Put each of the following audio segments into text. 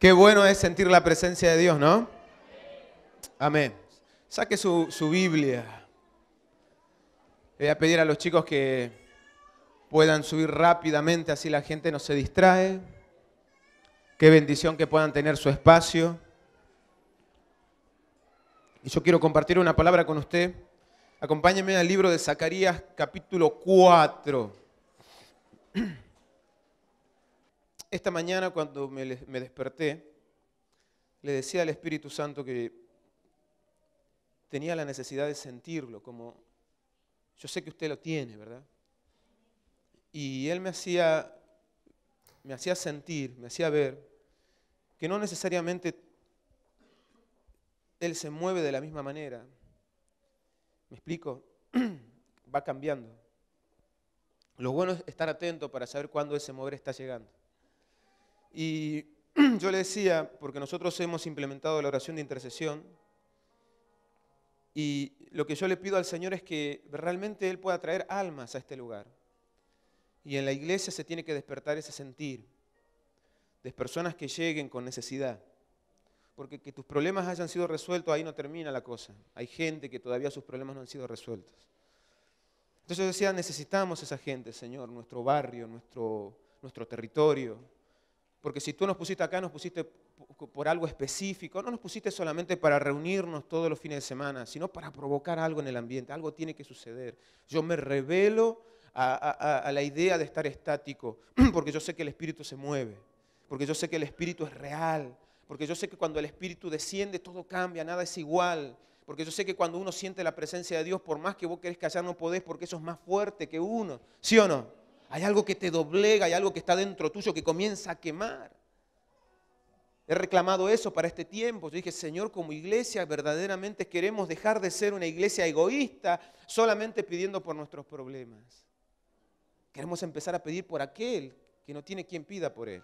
Qué bueno es sentir la presencia de Dios, ¿no? Amén. Saque su, Biblia. Le voy a pedir a los chicos que puedan subir rápidamente, así la gente no se distrae. Qué bendición que puedan tener su espacio. Y yo quiero compartir una palabra con usted. Acompáñenme al libro de Zacarías capítulo 4. Esta mañana cuando me, desperté, le decía al Espíritu Santo que tenía la necesidad de sentirlo, como yo sé que usted lo tiene, ¿verdad? Y él me hacía, me hacía sentir, me hacía ver que no necesariamente él se mueve de la misma manera. ¿Me explico? Va cambiando. Lo bueno es estar atento para saber cuándo ese mover está llegando. Y yo le decía, porque nosotros hemos implementado la oración de intercesión, y lo que yo le pido al Señor es que realmente Él pueda traer almas a este lugar. Y en la iglesia se tiene que despertar ese sentir de personas que lleguen con necesidad. Porque que tus problemas hayan sido resueltos, ahí no termina la cosa. Hay gente que todavía sus problemas no han sido resueltos. Entonces yo decía, necesitamos esa gente, Señor, nuestro barrio, nuestro, nuestro territorio, porque si tú nos pusiste acá, nos pusiste por algo específico, no nos pusiste solamente para reunirnos todos los fines de semana, sino para provocar algo en el ambiente, algo tiene que suceder. Yo me revelo a, la idea de estar estático, porque yo sé que el Espíritu se mueve, porque yo sé que el Espíritu es real, porque yo sé que cuando el Espíritu desciende todo cambia, nada es igual, porque yo sé que cuando uno siente la presencia de Dios, por más que vos querés callar, no podés, porque eso es más fuerte que uno, ¿sí o no? Hay algo que te doblega, hay algo que está dentro tuyo que comienza a quemar. He reclamado eso para este tiempo. Yo dije, Señor, como iglesia verdaderamente queremos dejar de ser una iglesia egoísta solamente pidiendo por nuestros problemas. Queremos empezar a pedir por aquel que no tiene quien pida por él.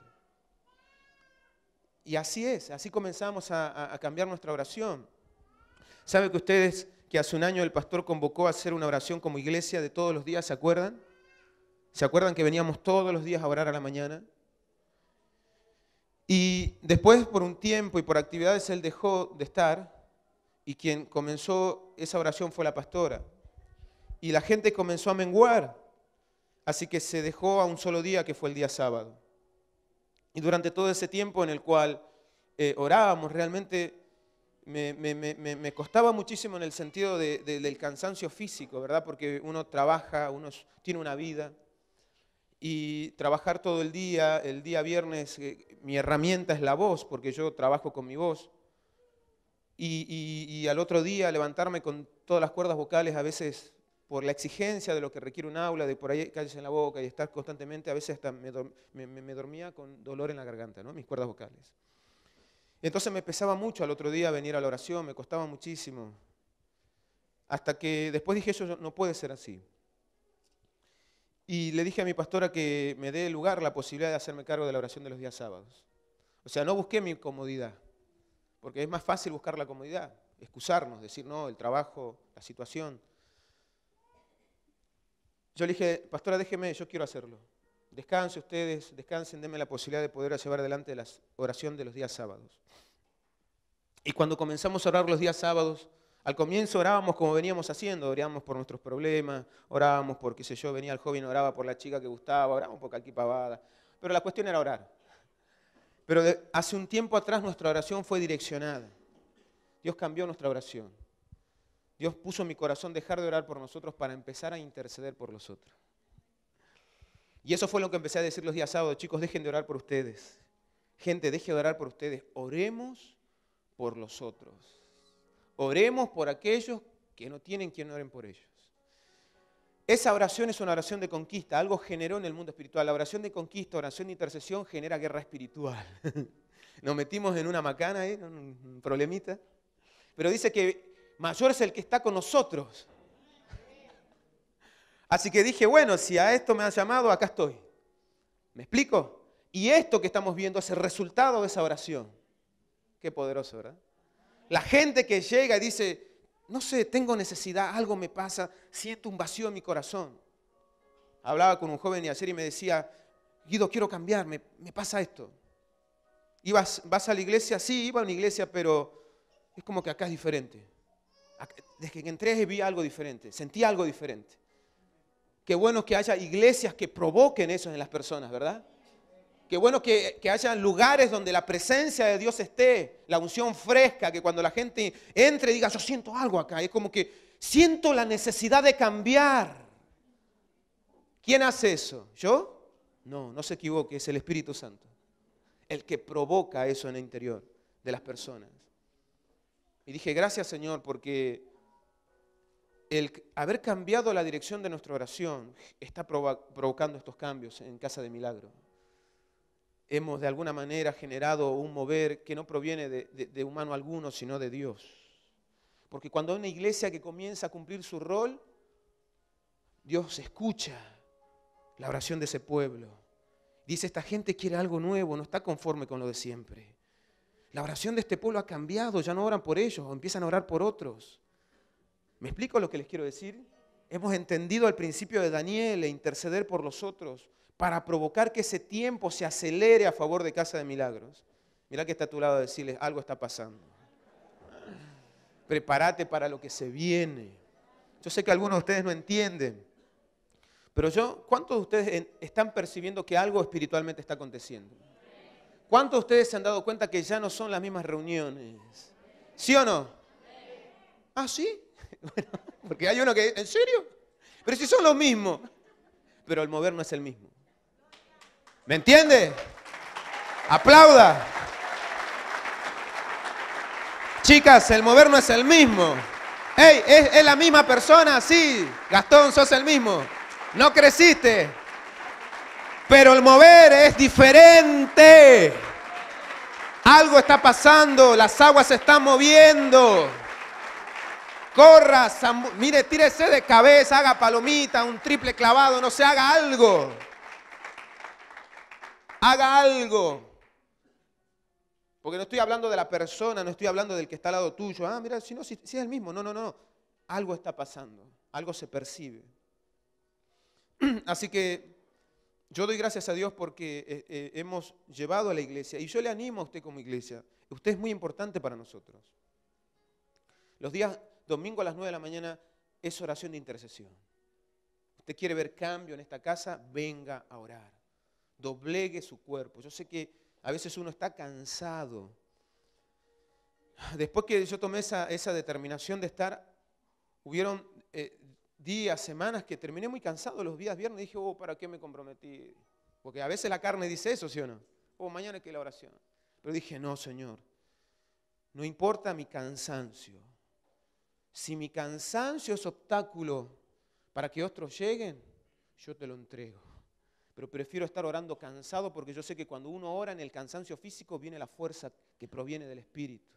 Y así es, así comenzamos a, cambiar nuestra oración. ¿Sabe que ustedes que hace un año el pastor convocó a hacer una oración como iglesia de todos los días, ¿se acuerdan? ¿Se acuerdan que veníamos todos los días a orar a la mañana? Y después, por un tiempo y por actividades, él dejó de estar y quien comenzó esa oración fue la pastora. Y la gente comenzó a menguar, así que se dejó a un solo día, que fue el día sábado. Y durante todo ese tiempo en el cual eh, orábamos, realmente me, costaba muchísimo en el sentido del cansancio físico, ¿verdad? Porque uno trabaja, uno tiene una vida y trabajar todo el día, el día viernes, eh, mi herramienta es la voz, porque yo trabajo con mi voz. Y, al otro día levantarme con todas las cuerdas vocales, a veces por la exigencia de lo que requiere un aula, de por ahí calles en la boca y estar constantemente, a veces hasta me, me dormía con dolor en la garganta, ¿no? mis cuerdas vocales. Entonces me pesaba mucho al otro día venir a la oración, me costaba muchísimo. Hasta que después dije, eso no puede ser así. Y le dije a mi pastora que me dé lugar la posibilidad de hacerme cargo de la oración de los días sábados. O sea, no busqué mi comodidad, porque es más fácil buscar la comodidad, excusarnos, decir, no, el trabajo, la situación. Yo le dije, pastora, déjeme, yo quiero hacerlo. Descanse ustedes, descansen, denme la posibilidad de poder llevar adelante la oración de los días sábados. Y cuando comenzamos a orar los días sábados, al comienzo orábamos como veníamos haciendo, orábamos por nuestros problemas, orábamos por, qué sé yo, venía el joven, oraba por la chica que gustaba, orábamos por cualquier pavada. Pero la cuestión era orar. Pero hace un tiempo atrás nuestra oración fue direccionada. Dios cambió nuestra oración. Dios puso en mi corazón dejar de orar por nosotros para empezar a interceder por los otros. Y eso fue lo que empecé a decir los días sábados, chicos, dejen de orar por ustedes. Gente, dejen de orar por ustedes. Oremos por los otros. Oremos por aquellos que no tienen quien oren por ellos. Esa oración es una oración de conquista, algo generó en el mundo espiritual. La oración de conquista, oración de intercesión genera guerra espiritual. Nos metimos en una macana, ¿eh? un problemita. Pero dice que mayor es el que está con nosotros. Así que dije, bueno, si a esto me han llamado, acá estoy. ¿Me explico? Y esto que estamos viendo es el resultado de esa oración. Qué poderoso, ¿verdad? La gente que llega y dice, no sé, tengo necesidad, algo me pasa, siento un vacío en mi corazón. Hablaba con un joven y ayer y me decía, Guido, quiero cambiar, me, pasa esto. ¿Ibas, ¿Vas a la iglesia? Sí, iba a una iglesia, pero es como que acá es diferente. Desde que entré vi algo diferente, sentí algo diferente. Qué bueno que haya iglesias que provoquen eso en las personas, ¿verdad? Qué bueno que, que haya lugares donde la presencia de Dios esté, la unción fresca, que cuando la gente entre diga, yo siento algo acá. Es como que siento la necesidad de cambiar. ¿Quién hace eso? ¿Yo? No, no se equivoque, es el Espíritu Santo. El que provoca eso en el interior de las personas. Y dije, gracias Señor, porque el haber cambiado la dirección de nuestra oración está provocando estos cambios en Casa de Milagro hemos de alguna manera generado un mover que no proviene de, humano alguno, sino de Dios. Porque cuando hay una iglesia que comienza a cumplir su rol, Dios escucha la oración de ese pueblo. Dice, esta gente quiere algo nuevo, no está conforme con lo de siempre. La oración de este pueblo ha cambiado, ya no oran por ellos, empiezan a orar por otros. ¿Me explico lo que les quiero decir? Hemos entendido al principio de Daniel e interceder por los otros para provocar que ese tiempo se acelere a favor de Casa de Milagros. Mira que está a tu lado decirles, algo está pasando. Prepárate para lo que se viene. Yo sé que algunos de ustedes no entienden, pero yo, ¿cuántos de ustedes están percibiendo que algo espiritualmente está aconteciendo? ¿Cuántos de ustedes se han dado cuenta que ya no son las mismas reuniones? ¿Sí o no? ¿Ah, sí? porque hay uno que, ¿en serio? Pero si son lo mismo, Pero el mover no es el mismo. ¿Me entiende? Aplauda. Chicas, el mover no es el mismo. Ey, ¿es, es la misma persona, sí. Gastón, sos el mismo. No creciste. Pero el mover es diferente. Algo está pasando, las aguas se están moviendo. Corra, mire, tírese de cabeza, haga palomita, un triple clavado, no se haga algo haga algo. Porque no estoy hablando de la persona, no estoy hablando del que está al lado tuyo. Ah, mira, si no, si, es el mismo. No, no, no. Algo está pasando, algo se percibe. Así que yo doy gracias a Dios porque eh, eh, hemos llevado a la iglesia, y yo le animo a usted como iglesia, usted es muy importante para nosotros. Los días domingo a las 9 de la mañana es oración de intercesión. Usted quiere ver cambio en esta casa, venga a orar doblegue su cuerpo. Yo sé que a veces uno está cansado. Después que yo tomé esa, determinación de estar, hubieron eh, días, semanas que terminé muy cansado los días viernes. Dije, oh, ¿para qué me comprometí? Porque a veces la carne dice eso, ¿sí o no? Oh, mañana que la oración. Pero dije, no, Señor, no importa mi cansancio. Si mi cansancio es obstáculo para que otros lleguen, yo te lo entrego pero prefiero estar orando cansado porque yo sé que cuando uno ora en el cansancio físico viene la fuerza que proviene del Espíritu.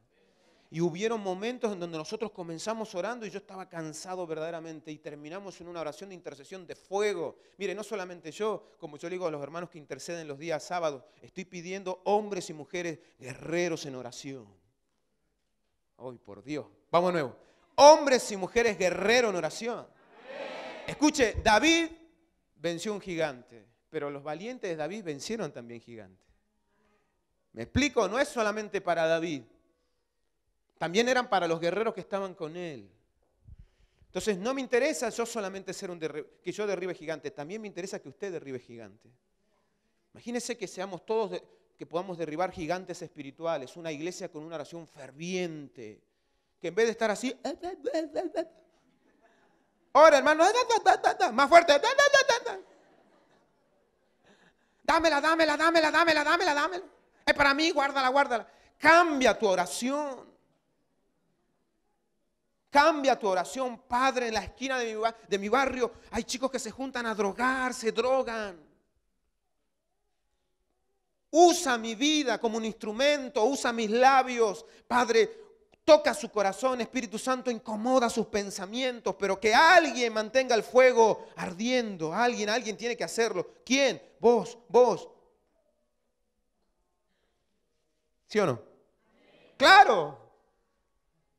Y hubieron momentos en donde nosotros comenzamos orando y yo estaba cansado verdaderamente y terminamos en una oración de intercesión de fuego. Mire, no solamente yo, como yo le digo a los hermanos que interceden los días sábados, estoy pidiendo hombres y mujeres guerreros en oración. ¡Ay, por Dios. Vamos de nuevo. Hombres y mujeres guerreros en oración. Escuche, David venció un gigante pero los valientes de David vencieron también gigantes. ¿Me explico? No es solamente para David, también eran para los guerreros que estaban con él. Entonces no me interesa yo solamente ser un que yo derribe gigante, también me interesa que usted derribe gigante. Imagínese que seamos todos, que podamos derribar gigantes espirituales, una iglesia con una oración ferviente, que en vez de estar así, ahora hermano, más fuerte, Dámela, dámela, dámela, dámela, dámela, dámela. Es para mí, guárdala, guárdala. Cambia tu oración. Cambia tu oración, Padre, en la esquina de mi, barrio hay chicos que se juntan a drogar, se drogan. Usa mi vida como un instrumento, usa mis labios. Padre, toca su corazón, Espíritu Santo, incomoda sus pensamientos, pero que alguien mantenga el fuego ardiendo. Alguien, alguien tiene que hacerlo. ¿Quién? vos, vos. ¿Sí o no? Claro.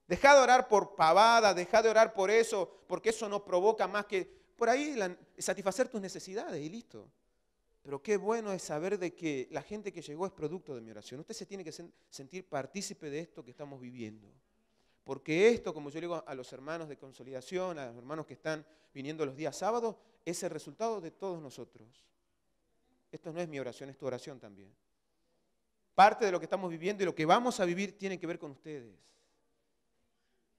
Deja de orar por pavada, deja de orar por eso, porque eso no provoca más que por ahí satisfacer tus necesidades y listo. Pero qué bueno es saber de que la gente que llegó es producto de mi oración. Usted se tiene que sentir partícipe de esto que estamos viviendo. Porque esto, como yo digo a los hermanos de consolidación, a los hermanos que están viniendo los días sábados, es el resultado de todos nosotros. Esto no es mi oración, es tu oración también. Parte de lo que estamos viviendo y lo que vamos a vivir tiene que ver con ustedes.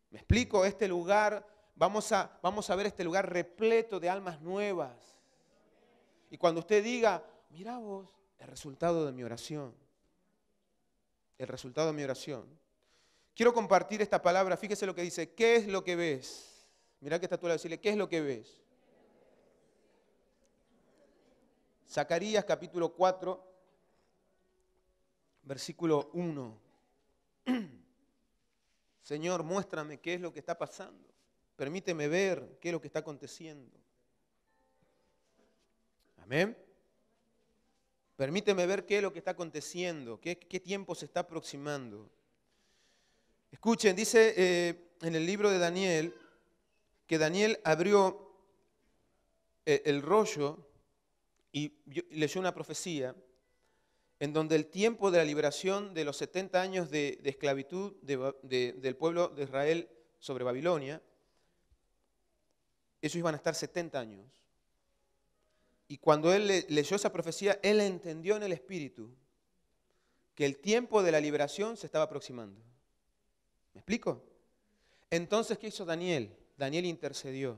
Me explico, este lugar, vamos a, vamos a ver este lugar repleto de almas nuevas. Y cuando usted diga, mira vos, el resultado de mi oración, el resultado de mi oración. Quiero compartir esta palabra, fíjese lo que dice, ¿qué es lo que ves? Mira que está tú decirle, ¿qué es lo que ves? Zacarías capítulo 4, versículo 1. Señor, muéstrame qué es lo que está pasando. Permíteme ver qué es lo que está aconteciendo. Amén. Permíteme ver qué es lo que está aconteciendo, qué, tiempo se está aproximando. Escuchen, dice eh, en el libro de Daniel que Daniel abrió eh, el rollo y leyó una profecía en donde el tiempo de la liberación de los 70 años de, esclavitud del pueblo de Israel sobre Babilonia, ellos iban a estar 70 años. Y cuando él leyó esa profecía, él entendió en el espíritu que el tiempo de la liberación se estaba aproximando. ¿Me explico? Entonces, ¿qué hizo Daniel? Daniel intercedió.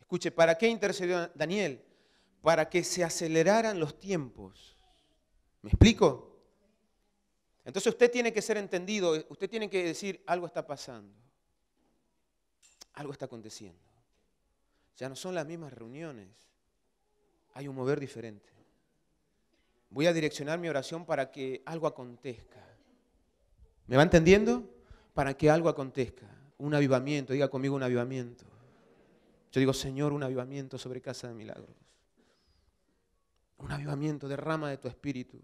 Escuche, ¿para qué intercedió Daniel? para que se aceleraran los tiempos. ¿Me explico? Entonces usted tiene que ser entendido, usted tiene que decir, algo está pasando, algo está aconteciendo. Ya no son las mismas reuniones, hay un mover diferente. Voy a direccionar mi oración para que algo acontezca. ¿Me va entendiendo? Para que algo acontezca. Un avivamiento, diga conmigo un avivamiento. Yo digo, Señor, un avivamiento sobre casa de milagros un avivamiento, derrama de tu espíritu.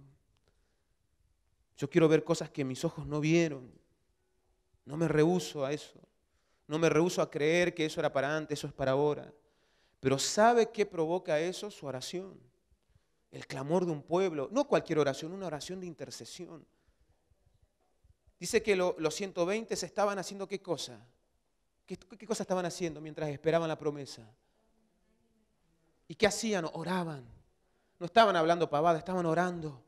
Yo quiero ver cosas que mis ojos no vieron. No me rehuso a eso. No me rehuso a creer que eso era para antes, eso es para ahora. Pero ¿sabe qué provoca eso? Su oración. El clamor de un pueblo. No cualquier oración, una oración de intercesión. Dice que los 120 se estaban haciendo qué cosa. ¿Qué, ¿Qué cosa estaban haciendo mientras esperaban la promesa? ¿Y qué hacían? Oraban no estaban hablando pavada, estaban orando.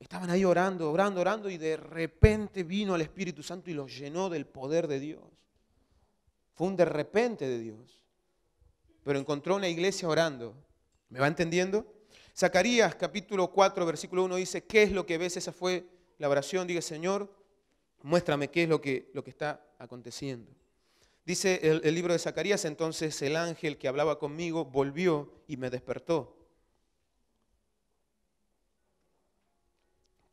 Estaban ahí orando, orando, orando y de repente vino el Espíritu Santo y los llenó del poder de Dios. Fue un de repente de Dios. Pero encontró una iglesia orando. ¿Me va entendiendo? Zacarías capítulo 4, versículo 1 dice, ¿qué es lo que ves? Esa fue la oración. Dice, Señor, muéstrame qué es lo que, lo que está aconteciendo. Dice el libro de Zacarías, entonces el ángel que hablaba conmigo volvió y me despertó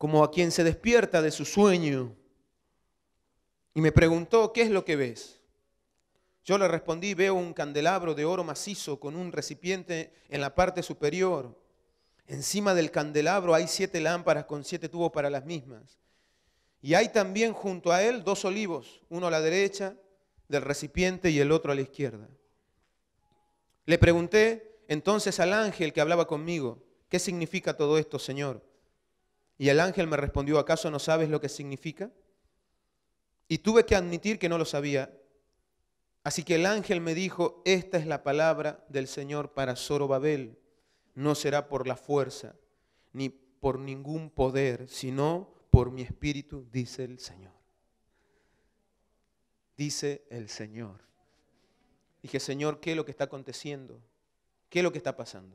como a quien se despierta de su sueño. Y me preguntó, ¿qué es lo que ves? Yo le respondí, veo un candelabro de oro macizo con un recipiente en la parte superior. Encima del candelabro hay siete lámparas con siete tubos para las mismas. Y hay también junto a él dos olivos, uno a la derecha del recipiente y el otro a la izquierda. Le pregunté entonces al ángel que hablaba conmigo, ¿qué significa todo esto, Señor? Y el ángel me respondió, ¿acaso no sabes lo que significa? Y tuve que admitir que no lo sabía. Así que el ángel me dijo, esta es la palabra del Señor para Zorobabel. No será por la fuerza, ni por ningún poder, sino por mi espíritu, dice el Señor. Dice el Señor. Dije, Señor, ¿qué es lo que está aconteciendo? ¿Qué es lo que está pasando?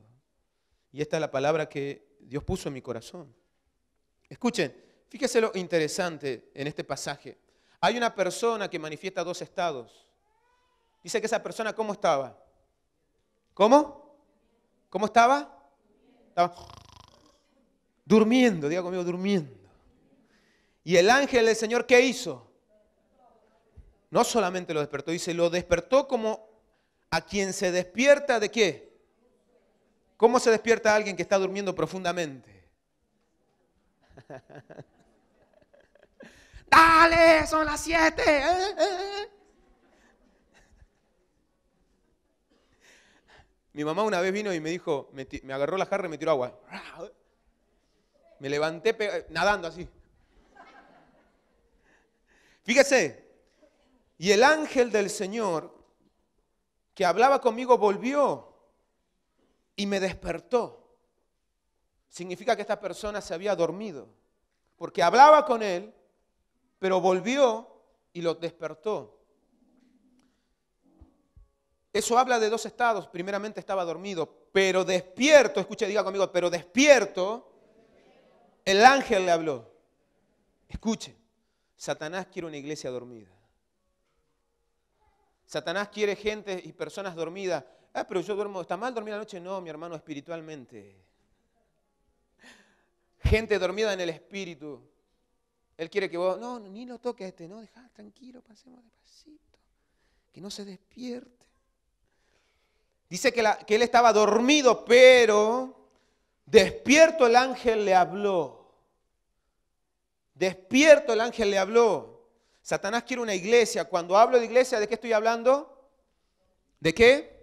Y esta es la palabra que Dios puso en mi corazón. Escuchen, fíjese lo interesante en este pasaje. Hay una persona que manifiesta dos estados. Dice que esa persona, ¿cómo estaba? ¿Cómo? ¿Cómo estaba? Estaba durmiendo, diga conmigo, durmiendo. Y el ángel del Señor, ¿qué hizo? No solamente lo despertó, dice, lo despertó como a quien se despierta de qué? ¿Cómo se despierta alguien que está durmiendo profundamente? Dale, son las siete. Eh, eh. Mi mamá una vez vino y me dijo, me, me agarró la jarra y me tiró agua. Me levanté nadando así. Fíjese, y el ángel del Señor que hablaba conmigo volvió y me despertó significa que esta persona se había dormido, porque hablaba con él, pero volvió y lo despertó. Eso habla de dos estados. Primeramente estaba dormido, pero despierto, escuche, diga conmigo, pero despierto, el ángel le habló. Escuche, Satanás quiere una iglesia dormida. Satanás quiere gente y personas dormidas. Ah, pero yo duermo, ¿está mal dormir la noche? No, mi hermano, espiritualmente gente dormida en el espíritu. Él quiere que vos, no, ni lo toques este, no, deja tranquilo, pasemos despacito, que no se despierte. Dice que, que él estaba dormido, pero despierto el ángel le habló. Despierto el ángel le habló. Satanás quiere una iglesia. Cuando hablo de iglesia, ¿de qué estoy hablando? ¿De qué?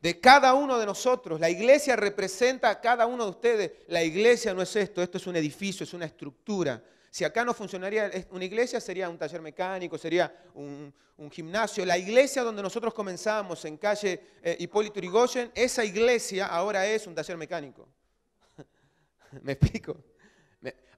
de cada uno de nosotros. La iglesia representa a cada uno de ustedes. La iglesia no es esto, esto es un edificio, es una estructura. Si acá no funcionaría una iglesia, sería un taller mecánico, sería un, gimnasio. La iglesia donde nosotros comenzamos en calle eh, Hipólito Yrigoyen, esa iglesia ahora es un taller mecánico. ¿Me explico?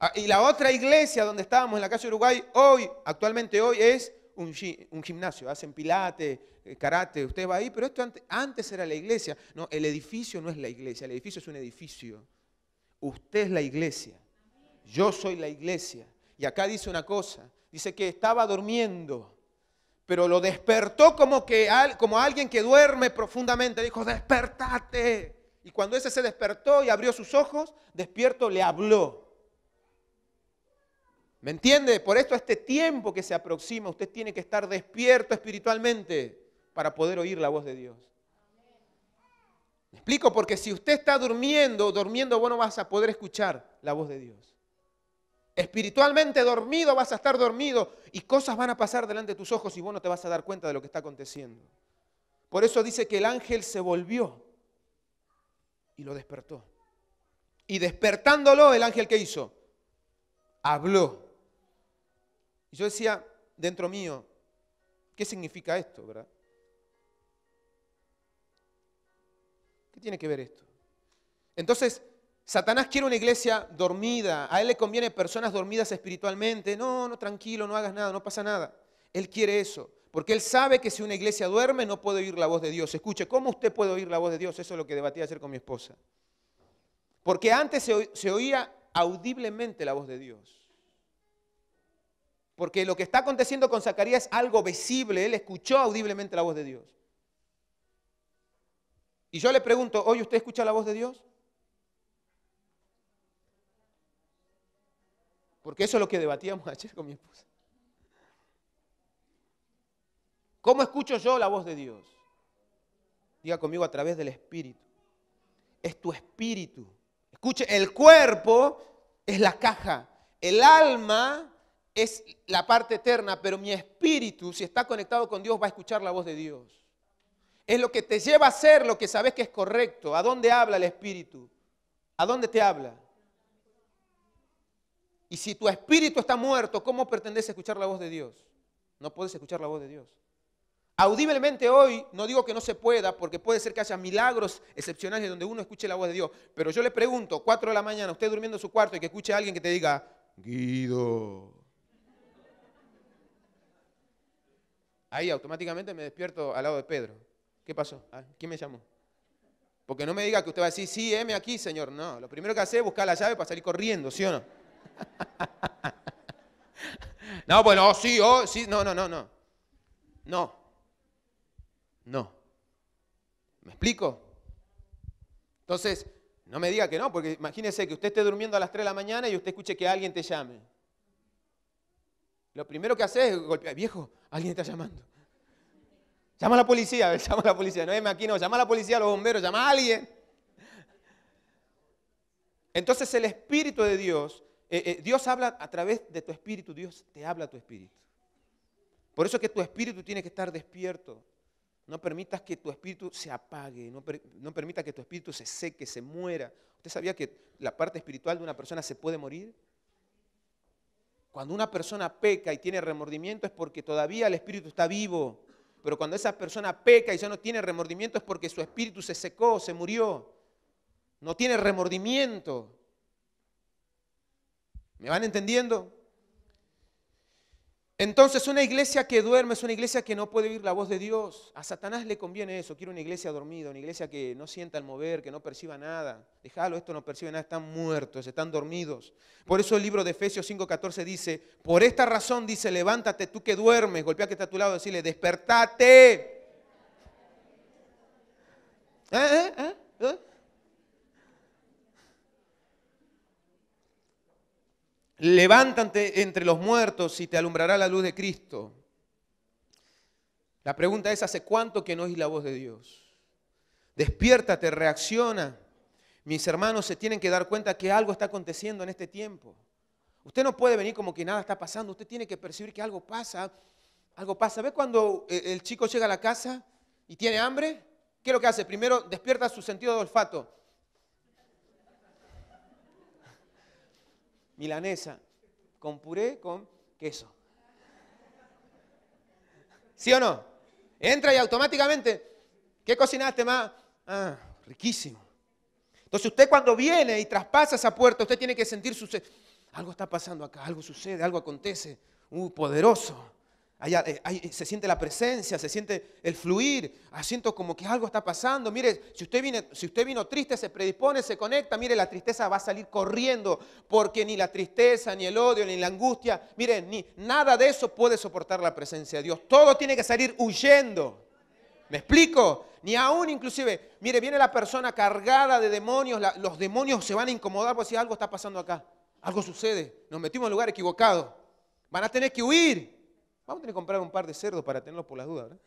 Ah, y la otra iglesia donde estábamos en la calle Uruguay, hoy, actualmente hoy, es un, gimnasio, hacen pilates, eh, karate, usted va ahí, pero esto antes, era la iglesia. No, el edificio no es la iglesia, el edificio es un edificio. Usted es la iglesia, yo soy la iglesia. Y acá dice una cosa, dice que estaba durmiendo pero lo despertó como, que, como alguien que duerme profundamente. Dijo, despertate. Y cuando ese se despertó y abrió sus ojos, despierto le habló. ¿Me entiende? Por esto este tiempo que se aproxima, usted tiene que estar despierto espiritualmente para poder oír la voz de Dios. ¿Me explico? Porque si usted está durmiendo, durmiendo vos no vas a poder escuchar la voz de Dios. Espiritualmente dormido vas a estar dormido y cosas van a pasar delante de tus ojos y vos no te vas a dar cuenta de lo que está aconteciendo. Por eso dice que el ángel se volvió y lo despertó. Y despertándolo, el ángel que hizo, habló y yo decía dentro mío, ¿qué significa esto, verdad? ¿Qué tiene que ver esto? Entonces, Satanás quiere una iglesia dormida, a él le conviene personas dormidas espiritualmente, no, no, tranquilo, no hagas nada, no pasa nada. Él quiere eso, porque él sabe que si una iglesia duerme no puede oír la voz de Dios. Escuche, ¿cómo usted puede oír la voz de Dios? Eso es lo que debatía ayer con mi esposa. Porque antes se, oía audiblemente la voz de Dios. Porque lo que está aconteciendo con Zacarías es algo visible. Él escuchó audiblemente la voz de Dios. Y yo le pregunto, ¿hoy usted escucha la voz de Dios? Porque eso es lo que debatíamos ayer con mi esposa. ¿Cómo escucho yo la voz de Dios? Diga conmigo a través del espíritu. Es tu espíritu. Escuche, el cuerpo es la caja, el alma es la parte eterna, pero mi espíritu, si está conectado con Dios, va a escuchar la voz de Dios. Es lo que te lleva a hacer lo que sabes que es correcto. ¿A dónde habla el espíritu? ¿A dónde te habla? Y si tu espíritu está muerto, ¿cómo pretendes escuchar la voz de Dios? No puedes escuchar la voz de Dios. Audiblemente hoy, no digo que no se pueda, porque puede ser que haya milagros excepcionales donde uno escuche la voz de Dios. Pero yo le pregunto, 4 de la mañana, usted durmiendo en su cuarto y que escuche a alguien que te diga, Guido, Ahí automáticamente me despierto al lado de Pedro. ¿Qué pasó? Ah, ¿Quién me llamó? Porque no me diga que usted va a decir, sí, M, aquí, señor. No, lo primero que hace es buscar la llave para salir corriendo, ¿sí o no? no, bueno, oh, sí, oh, sí, no, no, no, no. No. No. ¿Me explico? Entonces, no me diga que no, porque imagínese que usted esté durmiendo a las 3 de la mañana y usted escuche que alguien te llame. Lo primero que haces es golpear. Viejo, alguien está llamando. Llama a la policía, llama a la policía. No aquí, no. llama a la policía, a los bomberos, llama a alguien. Entonces el Espíritu de Dios, eh, eh, Dios habla a través de tu espíritu, Dios te habla a tu espíritu. Por eso es que tu espíritu tiene que estar despierto. No permitas que tu espíritu se apague, no, permitas que tu espíritu se seque, se muera. ¿Usted sabía que la parte espiritual de una persona se puede morir? Cuando una persona peca y tiene remordimiento es porque todavía el espíritu está vivo. Pero cuando esa persona peca y ya no tiene remordimiento es porque su espíritu se secó, se murió. No tiene remordimiento. ¿Me van entendiendo? Entonces, una iglesia que duerme es una iglesia que no puede oír la voz de Dios. A Satanás le conviene eso, quiere una iglesia dormida, una iglesia que no sienta el mover, que no perciba nada. Déjalo, esto no percibe nada, están muertos, están dormidos. Por eso el libro de Efesios 5:14 dice, por esta razón dice, levántate tú que duermes, golpea que está a tu lado, decirle, despertate. ¿Eh, eh, eh? levántate entre los muertos y te alumbrará la luz de Cristo. La pregunta es, ¿hace cuánto que no oís la voz de Dios? Despiértate, reacciona. Mis hermanos se tienen que dar cuenta que algo está aconteciendo en este tiempo. Usted no puede venir como que nada está pasando, usted tiene que percibir que algo pasa. Algo pasa. ¿Ve cuando eh, el chico llega a la casa y tiene hambre? ¿Qué es lo que hace? Primero despierta su sentido de olfato. milanesa con puré con queso. ¿Sí o no? Entra y automáticamente, ¿qué cocinaste más? Ah, riquísimo. Entonces usted cuando viene y traspasa esa puerta, usted tiene que sentir su... Algo está pasando acá, algo sucede, algo acontece. Uh, poderoso allá eh, se siente la presencia, se siente el fluir, ah, siento como que algo está pasando. Mire, si usted, viene, si usted vino triste, se predispone, se conecta, mire, la tristeza va a salir corriendo, porque ni la tristeza, ni el odio, ni la angustia, mire, ni nada de eso puede soportar la presencia de Dios. Todo tiene que salir huyendo. ¿Me explico? Ni aún inclusive, mire, viene la persona cargada de demonios, los demonios se van a incomodar por pues, si algo está pasando acá, algo sucede, nos metimos en lugar equivocado, van a tener que huir. Vamos a tener que comprar un par de cerdos para tenerlos por las dudas, ¿verdad?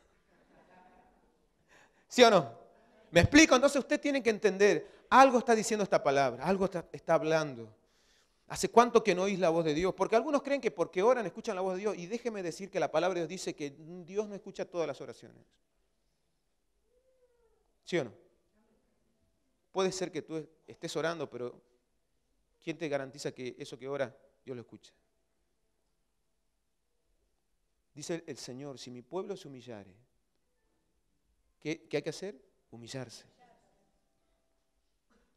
¿Sí o no? ¿Me explico? Entonces usted tiene que entender, algo está diciendo esta palabra, algo está, está hablando. ¿Hace cuánto que no oís la voz de Dios? Porque algunos creen que porque oran escuchan la voz de Dios. Y déjeme decir que la palabra de Dios dice que Dios no escucha todas las oraciones. ¿Sí o no? Puede ser que tú estés orando, pero ¿quién te garantiza que eso que ora Dios lo escucha? Dice el Señor, si mi pueblo se humillare, ¿qué, hay que hacer? Humillarse.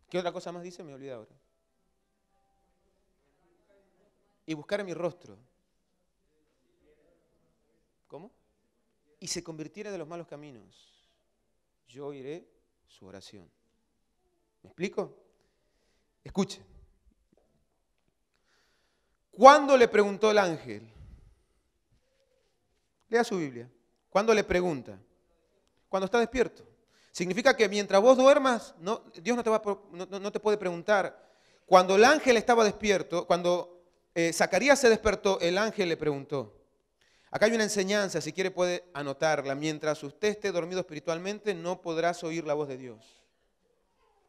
¿Qué otra cosa más dice? Me olvida ahora. Y buscar mi rostro. ¿Cómo? Y se convirtiera de los malos caminos. Yo oiré su oración. ¿Me explico? Escuche. ¿Cuándo le preguntó el ángel? Lea su Biblia. ¿Cuándo le pregunta? Cuando está despierto. Significa que mientras vos duermas, no, Dios no te, puede preguntar. Cuando el ángel estaba despierto, cuando eh, Zacarías se despertó, el ángel le preguntó. Acá hay una enseñanza, si quiere puede anotarla. Mientras usted esté dormido espiritualmente, no podrás oír la voz de Dios.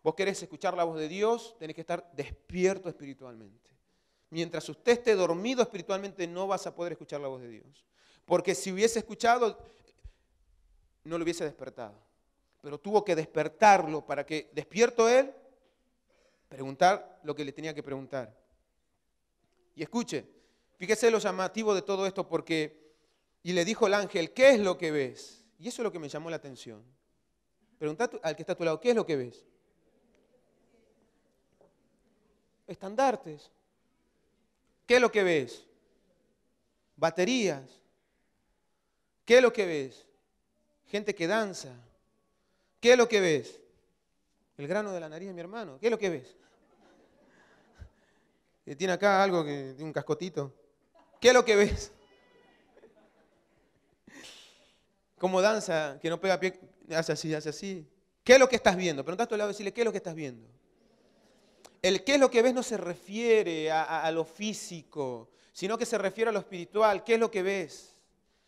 Vos querés escuchar la voz de Dios, tenés que estar despierto espiritualmente. Mientras usted esté dormido espiritualmente, no vas a poder escuchar la voz de Dios. Porque si hubiese escuchado, no lo hubiese despertado. Pero tuvo que despertarlo para que, despierto él, preguntar lo que le tenía que preguntar. Y escuche, fíjese lo llamativo de todo esto porque, y le dijo el ángel, ¿qué es lo que ves? Y eso es lo que me llamó la atención. Pregunta al que está a tu lado, ¿qué es lo que ves? Estandartes. ¿Qué es lo que ves? Baterías. ¿Qué es lo que ves? Gente que danza. ¿Qué es lo que ves? El grano de la nariz de mi hermano. ¿Qué es lo que ves? Tiene acá algo, que, un cascotito. ¿Qué es lo que ves? Como danza, que no pega pie, hace así, hace así. ¿Qué es lo que estás viendo? Pregunta a tu lado y decirle, ¿qué es lo que estás viendo? El qué es lo que ves no se refiere a lo físico, sino que se refiere a lo espiritual. ¿Qué es lo que ves?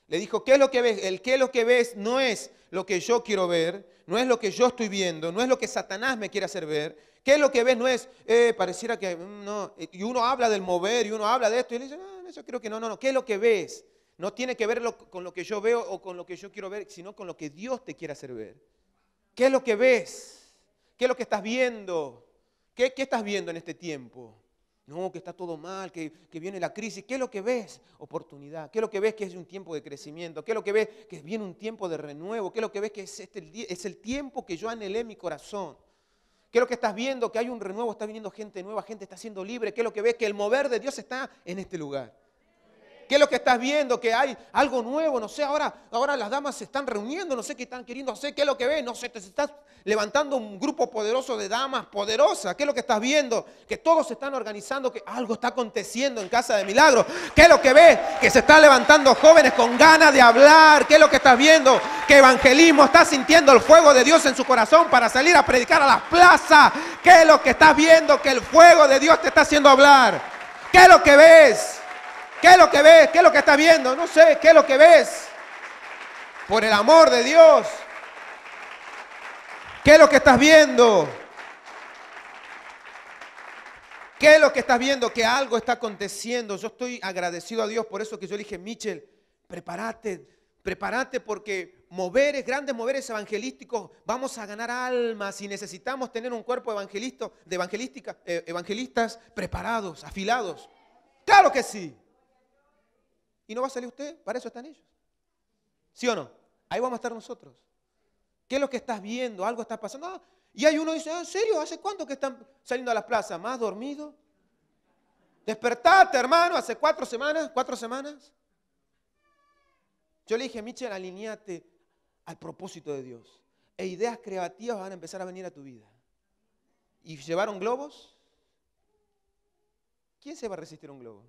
Le dijo, ¿qué es lo que ves? El qué es lo que ves no es lo que yo quiero ver, no es lo que yo estoy viendo, no es lo que Satanás me quiere hacer ver. ¿Qué es lo que ves? No es, eh, pareciera que, no, y uno habla del mover y uno habla de esto y le dice, no, eso creo que no, no, no, ¿qué es lo que ves? No tiene que ver con lo que yo veo o con lo que yo quiero ver, sino con lo que Dios te quiere hacer ver. ¿Qué es lo que ves? ¿Qué es lo que estás viendo? ¿Qué, qué estás viendo en este tiempo? No, que está todo mal, que, viene la crisis. ¿Qué es lo que ves? Oportunidad. ¿Qué es lo que ves que es un tiempo de crecimiento? ¿Qué es lo que ves que viene un tiempo de renuevo? ¿Qué es lo que ves que es, este, es el tiempo que yo anhelé en mi corazón? ¿Qué es lo que estás viendo? Que hay un renuevo, está viniendo gente nueva, gente está siendo libre. ¿Qué es lo que ves? Que el mover de Dios está en este lugar. ¿Qué es lo que estás viendo? Que hay algo nuevo, no sé, ahora, ahora las damas se están reuniendo, no sé qué están queriendo hacer, qué es lo que ves, no sé, te estás levantando un grupo poderoso de damas poderosas, ¿qué es lo que estás viendo? Que todos se están organizando, que algo está aconteciendo en Casa de Milagros, ¿qué es lo que ves? Que se están levantando jóvenes con ganas de hablar, ¿qué es lo que estás viendo? Que evangelismo está sintiendo el fuego de Dios en su corazón para salir a predicar a las plazas, ¿qué es lo que estás viendo? Que el fuego de Dios te está haciendo hablar, ¿qué es lo que ves? ¿Qué es lo que ves? ¿Qué es lo que estás viendo? No sé, ¿qué es lo que ves? Por el amor de Dios. ¿Qué es lo que estás viendo? ¿Qué es lo que estás viendo? Que algo está aconteciendo. Yo estoy agradecido a Dios por eso que yo le dije, Michel, prepárate, prepárate porque moveres, grandes moveres evangelísticos, vamos a ganar almas y necesitamos tener un cuerpo evangelista, de evangelística, eh, evangelistas preparados, afilados. Claro que sí. Y no va a salir usted, para eso están ellos. ¿Sí o no? Ahí vamos a estar nosotros. ¿Qué es lo que estás viendo? ¿Algo está pasando? Ah, y hay uno que dice, ah, ¿en serio? ¿Hace cuánto que están saliendo a las plazas? ¿Más dormido? Despertate, hermano, hace cuatro semanas, cuatro semanas. Yo le dije, Michel, alineate al propósito de Dios. E ideas creativas van a empezar a venir a tu vida. ¿Y llevaron globos? ¿Quién se va a resistir a un globo?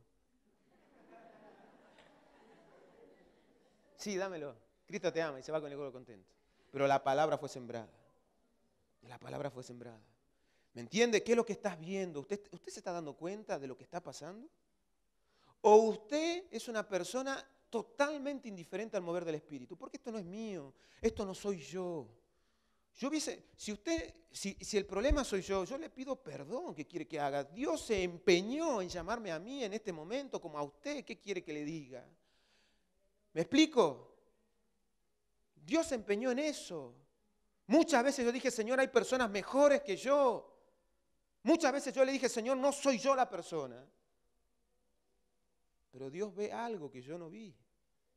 Sí, dámelo. Cristo te ama y se va con el gorro contento. Pero la palabra fue sembrada. La palabra fue sembrada. ¿Me entiende? ¿Qué es lo que estás viendo? ¿Usted, ¿Usted se está dando cuenta de lo que está pasando? ¿O usted es una persona totalmente indiferente al mover del Espíritu? Porque esto no es mío, esto no soy yo. Yo si usted, si, si, el problema soy yo, yo le pido perdón, ¿qué quiere que haga? Dios se empeñó en llamarme a mí en este momento como a usted, ¿qué quiere que le diga? ¿Me explico? Dios se empeñó en eso. Muchas veces yo dije, Señor, hay personas mejores que yo. Muchas veces yo le dije, Señor, no soy yo la persona. Pero Dios ve algo que yo no vi.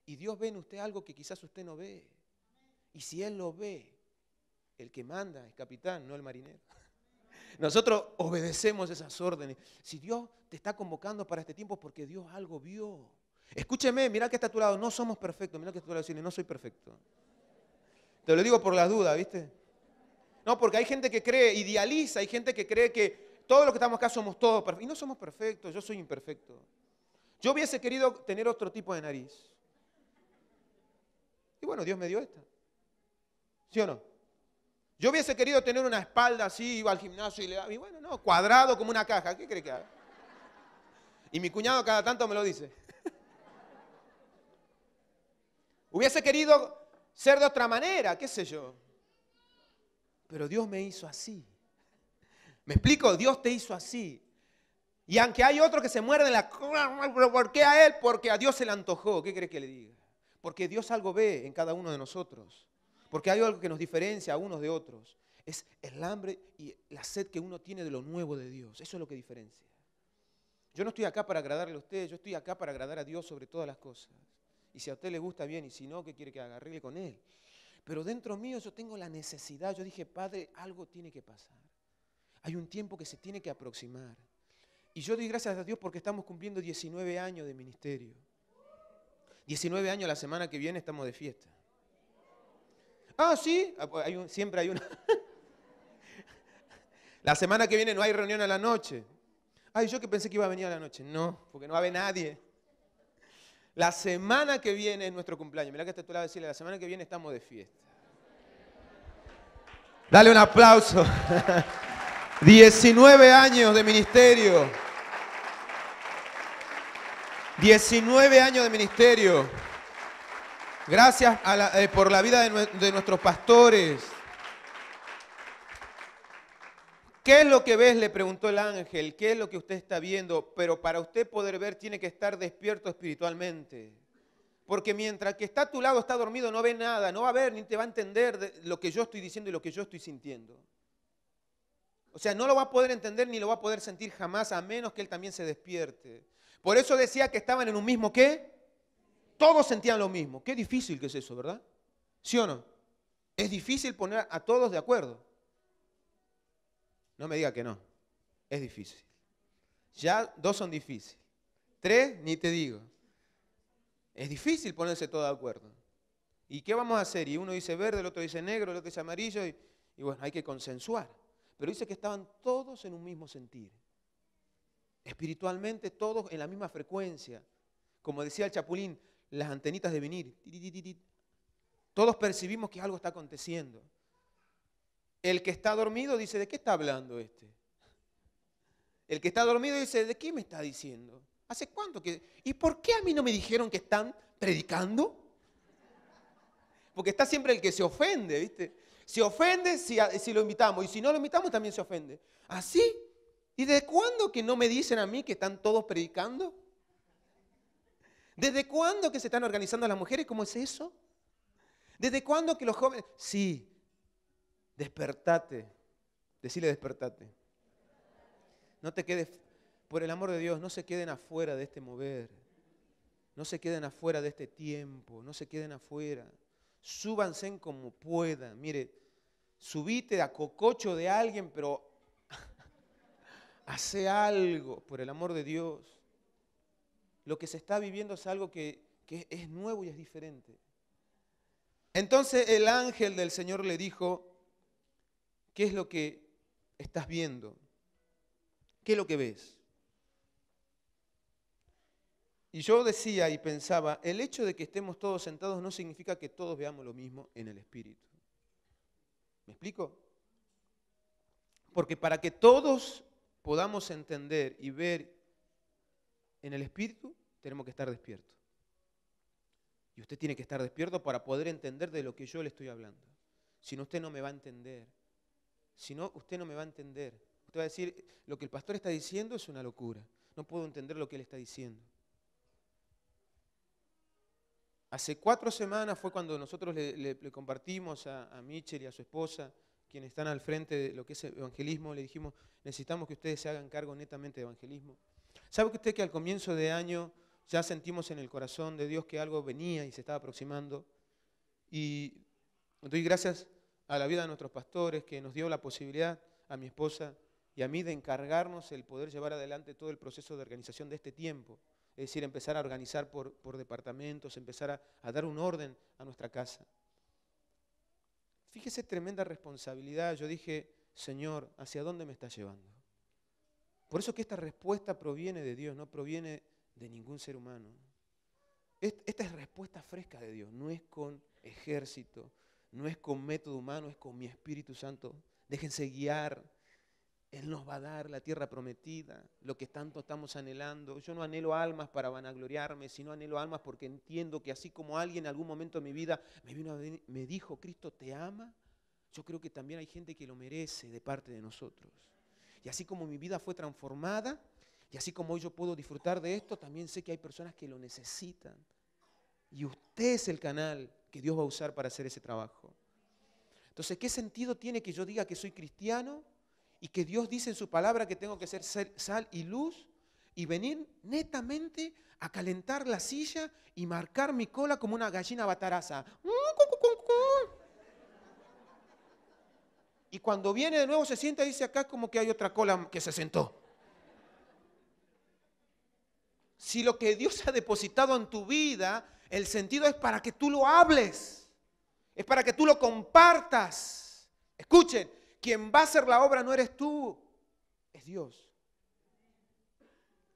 Y Dios ve en usted algo que quizás usted no ve. Y si Él lo ve, el que manda es capitán, no el marinero. Nosotros obedecemos esas órdenes. Si Dios te está convocando para este tiempo, es porque Dios algo vio. Escúcheme, mira que está a tu lado, no somos perfectos, mira que está a tu lado, no soy perfecto. Te lo digo por las dudas, ¿viste? No, porque hay gente que cree, idealiza, hay gente que cree que todos los que estamos acá somos todos perfectos. Y no somos perfectos, yo soy imperfecto. Yo hubiese querido tener otro tipo de nariz. Y bueno, Dios me dio esta. ¿Sí o no? Yo hubiese querido tener una espalda así, iba al gimnasio y le daba, y bueno, no, cuadrado como una caja, ¿qué cree que haga? Y mi cuñado cada tanto me lo dice. Hubiese querido ser de otra manera, qué sé yo. Pero Dios me hizo así. ¿Me explico? Dios te hizo así. Y aunque hay otro que se muerde en la... ¿Por qué a él? Porque a Dios se le antojó. ¿Qué crees que le diga? Porque Dios algo ve en cada uno de nosotros. Porque hay algo que nos diferencia a unos de otros. Es el hambre y la sed que uno tiene de lo nuevo de Dios. Eso es lo que diferencia. Yo no estoy acá para agradarle a ustedes. yo estoy acá para agradar a Dios sobre todas las cosas y si a usted le gusta bien, y si no, ¿qué quiere que haga? con él. Pero dentro mío yo tengo la necesidad, yo dije, Padre, algo tiene que pasar. Hay un tiempo que se tiene que aproximar. Y yo doy gracias a Dios porque estamos cumpliendo 19 años de ministerio. 19 años la semana que viene estamos de fiesta. Ah, sí, ah, pues, siempre hay una. la semana que viene no hay reunión a la noche. Ay, yo que pensé que iba a venir a la noche. No, porque no va a nadie. La semana que viene es nuestro cumpleaños. Mira que te este tú a decirle, la semana que viene estamos de fiesta. Dale un aplauso. 19 años de ministerio. 19 años de ministerio. Gracias eh, por la vida de, de nuestros pastores, ¿Qué es lo que ves? Le preguntó el ángel. ¿Qué es lo que usted está viendo? Pero para usted poder ver tiene que estar despierto espiritualmente. Porque mientras que está a tu lado está dormido, no ve nada, no va a ver ni te va a entender lo que yo estoy diciendo y lo que yo estoy sintiendo. O sea, no lo va a poder entender ni lo va a poder sentir jamás a menos que él también se despierte. Por eso decía que estaban en un mismo qué? Todos sentían lo mismo. Qué difícil que es eso, ¿verdad? ¿Sí o no? Es difícil poner a todos de acuerdo. No me diga que no. Es difícil. Ya dos son difíciles. Tres, ni te digo. Es difícil ponerse todo de acuerdo. ¿Y qué vamos a hacer? Y uno dice verde, el otro dice negro, el otro dice amarillo, y, y bueno, hay que consensuar. Pero dice que estaban todos en un mismo sentir. Espiritualmente todos en la misma frecuencia. Como decía el Chapulín, las antenitas de venir. Todos percibimos que algo está aconteciendo. El que está dormido dice, ¿de qué está hablando este? El que está dormido dice, ¿de qué me está diciendo? ¿Hace cuánto que... ¿Y por qué a mí no me dijeron que están predicando? Porque está siempre el que se ofende, ¿viste? Se ofende si, si lo invitamos y si no lo invitamos también se ofende. ¿Así? ¿Ah, ¿Y desde cuándo que no me dicen a mí que están todos predicando? ¿Desde cuándo que se están organizando las mujeres? ¿Cómo es eso? ¿Desde cuándo que los jóvenes... Sí, Despertate. Decile despertate. No te quedes, por el amor de Dios, no se queden afuera de este mover. No se queden afuera de este tiempo. No se queden afuera. Súbanse como puedan. Mire, subite a cococho de alguien, pero hace algo, por el amor de Dios. Lo que se está viviendo es algo que, que es nuevo y es diferente. Entonces el ángel del Señor le dijo, ¿Qué es lo que estás viendo? ¿Qué es lo que ves? Y yo decía y pensaba, el hecho de que estemos todos sentados no significa que todos veamos lo mismo en el Espíritu. ¿Me explico? Porque para que todos podamos entender y ver en el Espíritu, tenemos que estar despiertos. Y usted tiene que estar despierto para poder entender de lo que yo le estoy hablando. Si no, usted no me va a entender. Si no, usted no me va a entender. Usted va a decir, lo que el pastor está diciendo es una locura. No puedo entender lo que él está diciendo. Hace cuatro semanas fue cuando nosotros le, compartimos a, a Mitchell y a su esposa, quienes están al frente de lo que es evangelismo, le dijimos, necesitamos que ustedes se hagan cargo netamente de evangelismo. ¿Sabe usted que al comienzo de año ya sentimos en el corazón de Dios que algo venía y se estaba aproximando? Y doy gracias a la vida de nuestros pastores, que nos dio la posibilidad a mi esposa y a mí de encargarnos el poder llevar adelante todo el proceso de organización de este tiempo. Es decir, empezar a organizar por, departamentos, empezar a, a dar un orden a nuestra casa. Fíjese tremenda responsabilidad. Yo dije, Señor, ¿hacia dónde me estás llevando? Por eso que esta respuesta proviene de Dios, no proviene de ningún ser humano. Esta es respuesta fresca de Dios, no es con ejército, no es con método humano, es con mi Espíritu Santo. Déjense guiar. Él nos va a dar la tierra prometida, lo que tanto estamos anhelando. Yo no anhelo almas para vanagloriarme, sino anhelo almas porque entiendo que así como alguien en algún momento de mi vida me, me dijo, Cristo te ama, yo creo que también hay gente que lo merece de parte de nosotros. Y así como mi vida fue transformada, y así como hoy yo puedo disfrutar de esto, también sé que hay personas que lo necesitan. Y usted es el canal que Dios va a usar para hacer ese trabajo. Entonces, ¿qué sentido tiene que yo diga que soy cristiano y que Dios dice en su palabra que tengo que ser sal y luz y venir netamente a calentar la silla y marcar mi cola como una gallina bataraza? Y cuando viene de nuevo se sienta y dice acá como que hay otra cola que se sentó. Si lo que Dios ha depositado en tu vida, el sentido es para que tú lo hables, es para que tú lo compartas. Escuchen, quien va a hacer la obra no eres tú, es Dios.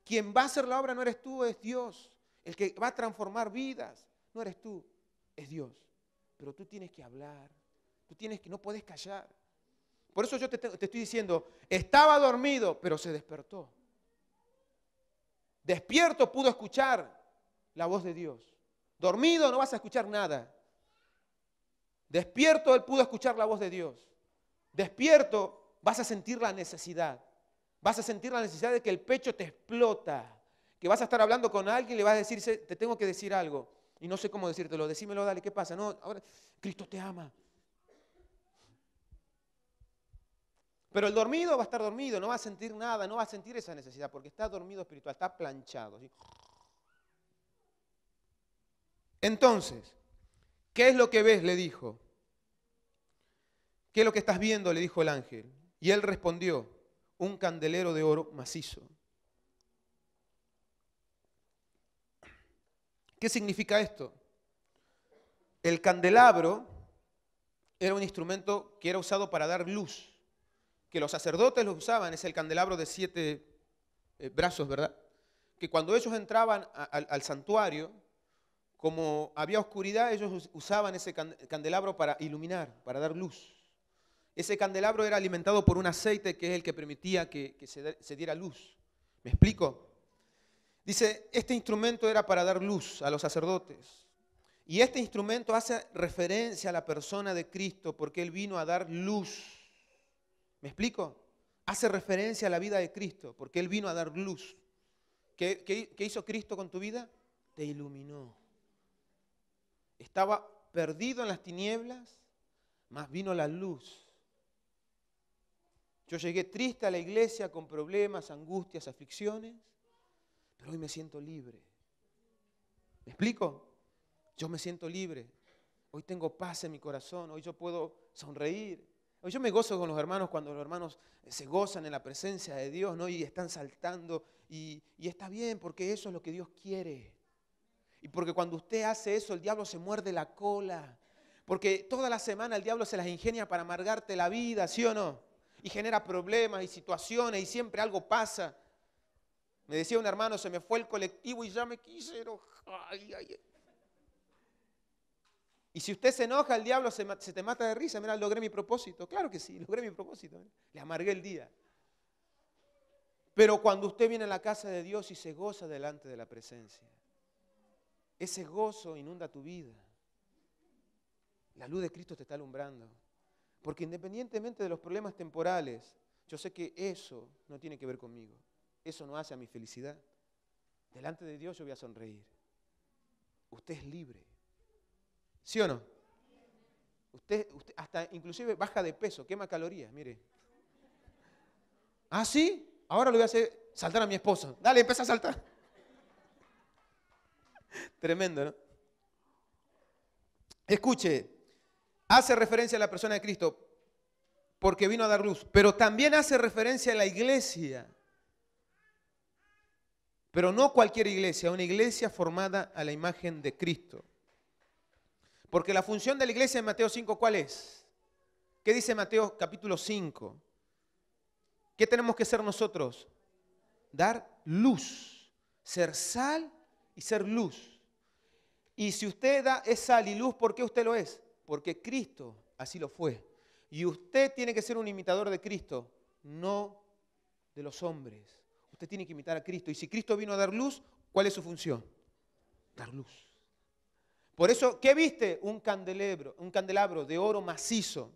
Quien va a hacer la obra no eres tú, es Dios. El que va a transformar vidas no eres tú, es Dios. Pero tú tienes que hablar, tú tienes que, no puedes callar. Por eso yo te, te estoy diciendo, estaba dormido, pero se despertó. Despierto pudo escuchar la voz de Dios. Dormido no vas a escuchar nada. Despierto él pudo escuchar la voz de Dios. Despierto vas a sentir la necesidad. Vas a sentir la necesidad de que el pecho te explota. Que vas a estar hablando con alguien y le vas a decir, te tengo que decir algo. Y no sé cómo decírtelo. Decímelo, dale, ¿qué pasa? No, ahora, Cristo te ama. Pero el dormido va a estar dormido, no va a sentir nada, no va a sentir esa necesidad, porque está dormido espiritual, está planchado. Entonces, ¿qué es lo que ves? Le dijo. ¿Qué es lo que estás viendo? Le dijo el ángel. Y él respondió, un candelero de oro macizo. ¿Qué significa esto? El candelabro era un instrumento que era usado para dar luz que los sacerdotes lo usaban, es el candelabro de siete eh, brazos, ¿verdad? Que cuando ellos entraban al santuario, como había oscuridad, ellos usaban ese candelabro para iluminar, para dar luz. Ese candelabro era alimentado por un aceite que es el que permitía que, se diera luz. ¿Me explico? Dice, este instrumento era para dar luz a los sacerdotes. Y este instrumento hace referencia a la persona de Cristo porque Él vino a dar luz ¿Me explico? Hace referencia a la vida de Cristo, porque Él vino a dar luz. ¿Qué, hizo Cristo con tu vida? Te iluminó. Estaba perdido en las tinieblas, mas vino la luz. Yo llegué triste a la iglesia con problemas, angustias, aflicciones, pero hoy me siento libre. ¿Me explico? Yo me siento libre. Hoy tengo paz en mi corazón, hoy yo puedo sonreír, yo me gozo con los hermanos cuando los hermanos eh, se gozan en la presencia de Dios, Y están saltando. Y, está bien, porque eso es lo que Dios quiere. Y porque cuando usted hace eso, el diablo se muerde la cola. Porque toda la semana el diablo se las ingenia para amargarte la vida, ¿sí o no? Y genera problemas y situaciones y siempre algo pasa. Me decía un hermano, se me fue el colectivo y ya me quise enojar. Ay, ay, y si usted se enoja, el diablo se, te mata de risa. Mira, logré mi propósito. Claro que sí, logré mi propósito. ¿eh? le amargué el día. Pero cuando usted viene a la casa de Dios y se goza delante de la presencia, ese gozo inunda tu vida. La luz de Cristo te está alumbrando. Porque independientemente de los problemas temporales, yo sé que eso no tiene que ver conmigo. Eso no hace a mi felicidad. Delante de Dios yo voy a sonreír. Usted es libre. ¿Sí o no? Usted, usted hasta inclusive baja de peso, quema calorías, mire. ¿Ah, sí? Ahora lo voy a hacer saltar a mi esposo. Dale, empieza a saltar. Tremendo, ¿no? Escuche, hace referencia a la persona de Cristo porque vino a dar luz, pero también hace referencia a la iglesia. Pero no cualquier iglesia, una iglesia formada a la imagen de Cristo. Porque la función de la iglesia en Mateo 5, ¿cuál es? ¿Qué dice Mateo capítulo 5? ¿Qué tenemos que ser nosotros? Dar luz, ser sal y ser luz. Y si usted da, es sal y luz, ¿por qué usted lo es? Porque Cristo así lo fue. Y usted tiene que ser un imitador de Cristo, no de los hombres. Usted tiene que imitar a Cristo. Y si Cristo vino a dar luz, ¿cuál es su función? Dar luz. Por eso, ¿qué viste? Un candelabro, un candelabro de oro macizo.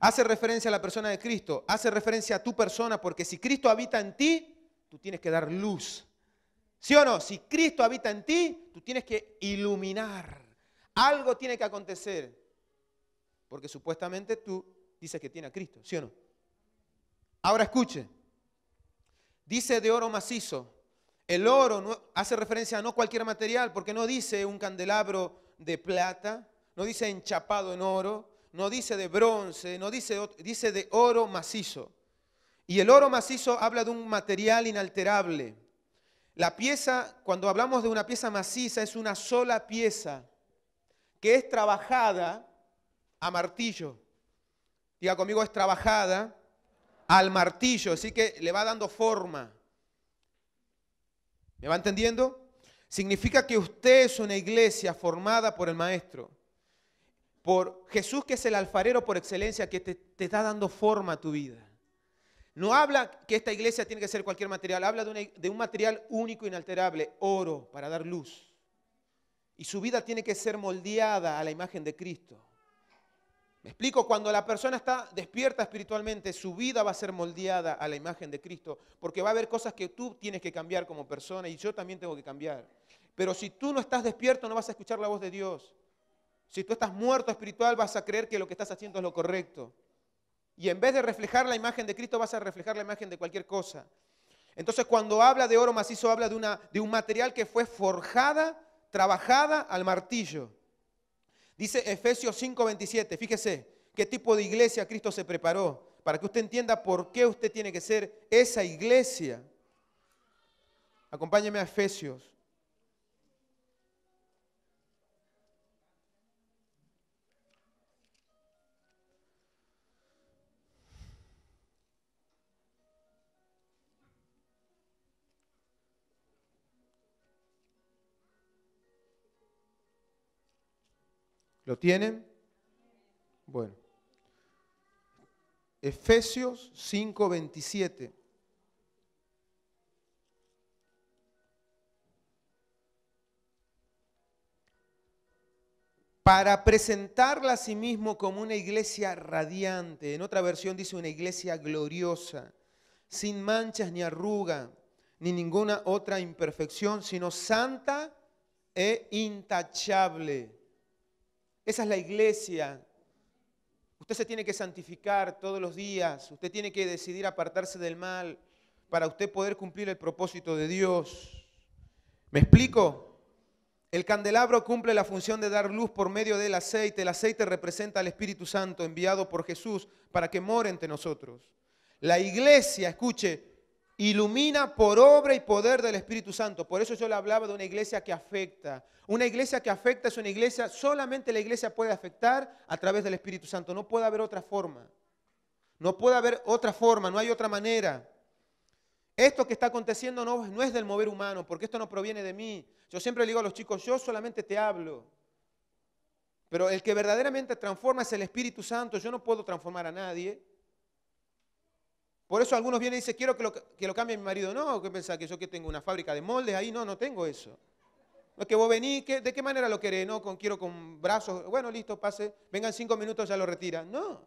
Hace referencia a la persona de Cristo, hace referencia a tu persona, porque si Cristo habita en ti, tú tienes que dar luz. ¿Sí o no? Si Cristo habita en ti, tú tienes que iluminar. Algo tiene que acontecer. Porque supuestamente tú dices que tiene a Cristo, ¿sí o no? Ahora escuche. Dice de oro macizo, el oro hace referencia a no cualquier material, porque no dice un candelabro de plata, no dice enchapado en oro, no dice de bronce, no dice, dice de oro macizo. Y el oro macizo habla de un material inalterable. La pieza, cuando hablamos de una pieza maciza, es una sola pieza que es trabajada a martillo. Diga conmigo, es trabajada al martillo, así que le va dando forma. ¿Me va entendiendo? Significa que usted es una iglesia formada por el Maestro, por Jesús que es el alfarero por excelencia que te, está dando forma a tu vida. No habla que esta iglesia tiene que ser cualquier material, habla de, de un material único, inalterable, oro, para dar luz. Y su vida tiene que ser moldeada a la imagen de Cristo. Me explico, cuando la persona está despierta espiritualmente, su vida va a ser moldeada a la imagen de Cristo, porque va a haber cosas que tú tienes que cambiar como persona y yo también tengo que cambiar. Pero si tú no estás despierto, no vas a escuchar la voz de Dios. Si tú estás muerto espiritual, vas a creer que lo que estás haciendo es lo correcto. Y en vez de reflejar la imagen de Cristo, vas a reflejar la imagen de cualquier cosa. Entonces, cuando habla de oro macizo, habla de, de un material que fue forjada, trabajada al martillo. Dice Efesios 5:27, fíjese qué tipo de iglesia Cristo se preparó, para que usted entienda por qué usted tiene que ser esa iglesia. Acompáñeme a Efesios ¿Lo tienen? Bueno. Efesios 5:27. Para presentarla a sí mismo como una iglesia radiante, en otra versión dice una iglesia gloriosa, sin manchas ni arruga, ni ninguna otra imperfección, sino santa e intachable. Esa es la iglesia. Usted se tiene que santificar todos los días. Usted tiene que decidir apartarse del mal para usted poder cumplir el propósito de Dios. ¿Me explico? El candelabro cumple la función de dar luz por medio del aceite. El aceite representa al Espíritu Santo enviado por Jesús para que more entre nosotros. La iglesia, escuche, ilumina por obra y poder del Espíritu Santo. Por eso yo le hablaba de una iglesia que afecta. Una iglesia que afecta es una iglesia, solamente la iglesia puede afectar a través del Espíritu Santo. No puede haber otra forma. No puede haber otra forma, no hay otra manera. Esto que está aconteciendo no, es del mover humano, porque esto no proviene de mí. Yo siempre le digo a los chicos, yo solamente te hablo. Pero el que verdaderamente transforma es el Espíritu Santo. Yo no puedo transformar a nadie. Por eso algunos vienen y dicen, quiero que lo, cambie mi marido. No, que pensás que yo que tengo una fábrica de moldes ahí, no, no tengo eso. No es que vos venís, ¿de qué manera lo querés? No, con, quiero con brazos, bueno, listo, pase, vengan cinco minutos, ya lo retiran. No.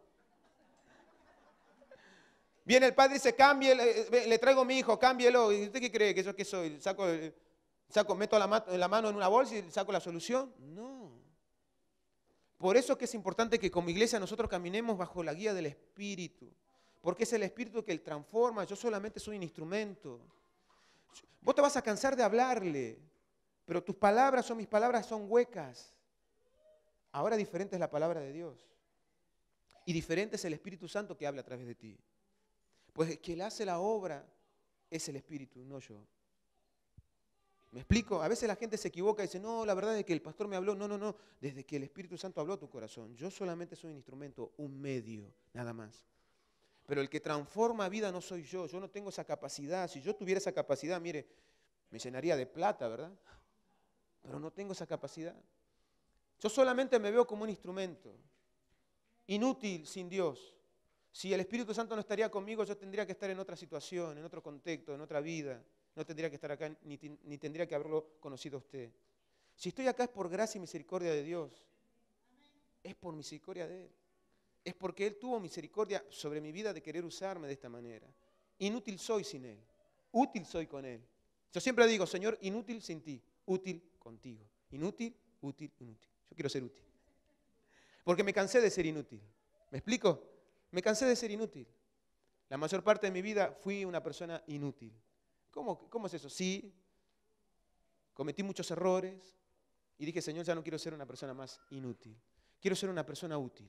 Viene el padre y dice, cambie, le, eh, traigo a mi hijo, cámbielo. ¿Y usted qué cree? ¿Que yo que soy? ¿Saco, eh, saco meto la, la mano en una bolsa y saco la solución? No. Por eso es que es importante que como iglesia nosotros caminemos bajo la guía del Espíritu. Porque es el Espíritu que el transforma. Yo solamente soy un instrumento. Vos te vas a cansar de hablarle, pero tus palabras o mis palabras son huecas. Ahora diferente es la palabra de Dios. Y diferente es el Espíritu Santo que habla a través de ti. Pues quien hace la obra es el Espíritu, no yo. ¿Me explico? A veces la gente se equivoca y dice, no, la verdad es que el pastor me habló. No, no, no. Desde que el Espíritu Santo habló a tu corazón. Yo solamente soy un instrumento, un medio, nada más. Pero el que transforma vida no soy yo, yo no tengo esa capacidad. Si yo tuviera esa capacidad, mire, me llenaría de plata, ¿verdad? Pero no tengo esa capacidad. Yo solamente me veo como un instrumento, inútil sin Dios. Si el Espíritu Santo no estaría conmigo, yo tendría que estar en otra situación, en otro contexto, en otra vida. No tendría que estar acá, ni, ni tendría que haberlo conocido a usted. Si estoy acá es por gracia y misericordia de Dios. Es por misericordia de Él es porque Él tuvo misericordia sobre mi vida de querer usarme de esta manera. Inútil soy sin Él, útil soy con Él. Yo siempre digo, Señor, inútil sin ti, útil contigo. Inútil, útil, inútil. Yo quiero ser útil. Porque me cansé de ser inútil. ¿Me explico? Me cansé de ser inútil. La mayor parte de mi vida fui una persona inútil. ¿Cómo, es eso? Sí, cometí muchos errores y dije, Señor, ya no quiero ser una persona más inútil. Quiero ser una persona útil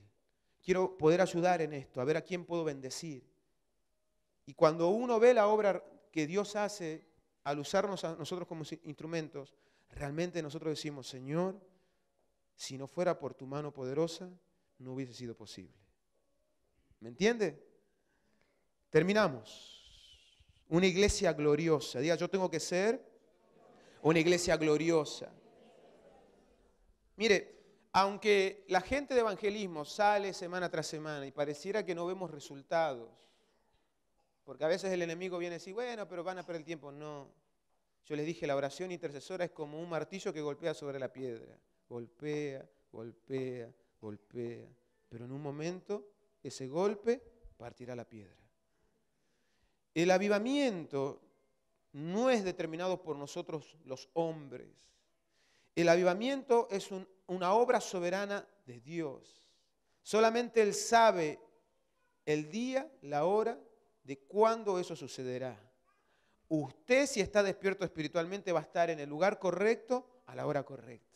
quiero poder ayudar en esto, a ver a quién puedo bendecir. Y cuando uno ve la obra que Dios hace al usarnos a nosotros como instrumentos, realmente nosotros decimos, Señor, si no fuera por tu mano poderosa, no hubiese sido posible. ¿Me entiende? Terminamos. Una iglesia gloriosa. Diga, yo tengo que ser una iglesia gloriosa. Mire, aunque la gente de evangelismo sale semana tras semana y pareciera que no vemos resultados, porque a veces el enemigo viene y dice, bueno, pero van a perder el tiempo. No. Yo les dije, la oración intercesora es como un martillo que golpea sobre la piedra. Golpea, golpea, golpea. Pero en un momento ese golpe partirá la piedra. El avivamiento no es determinado por nosotros los hombres. El avivamiento es un una obra soberana de Dios. Solamente Él sabe el día, la hora, de cuándo eso sucederá. Usted, si está despierto espiritualmente, va a estar en el lugar correcto a la hora correcta.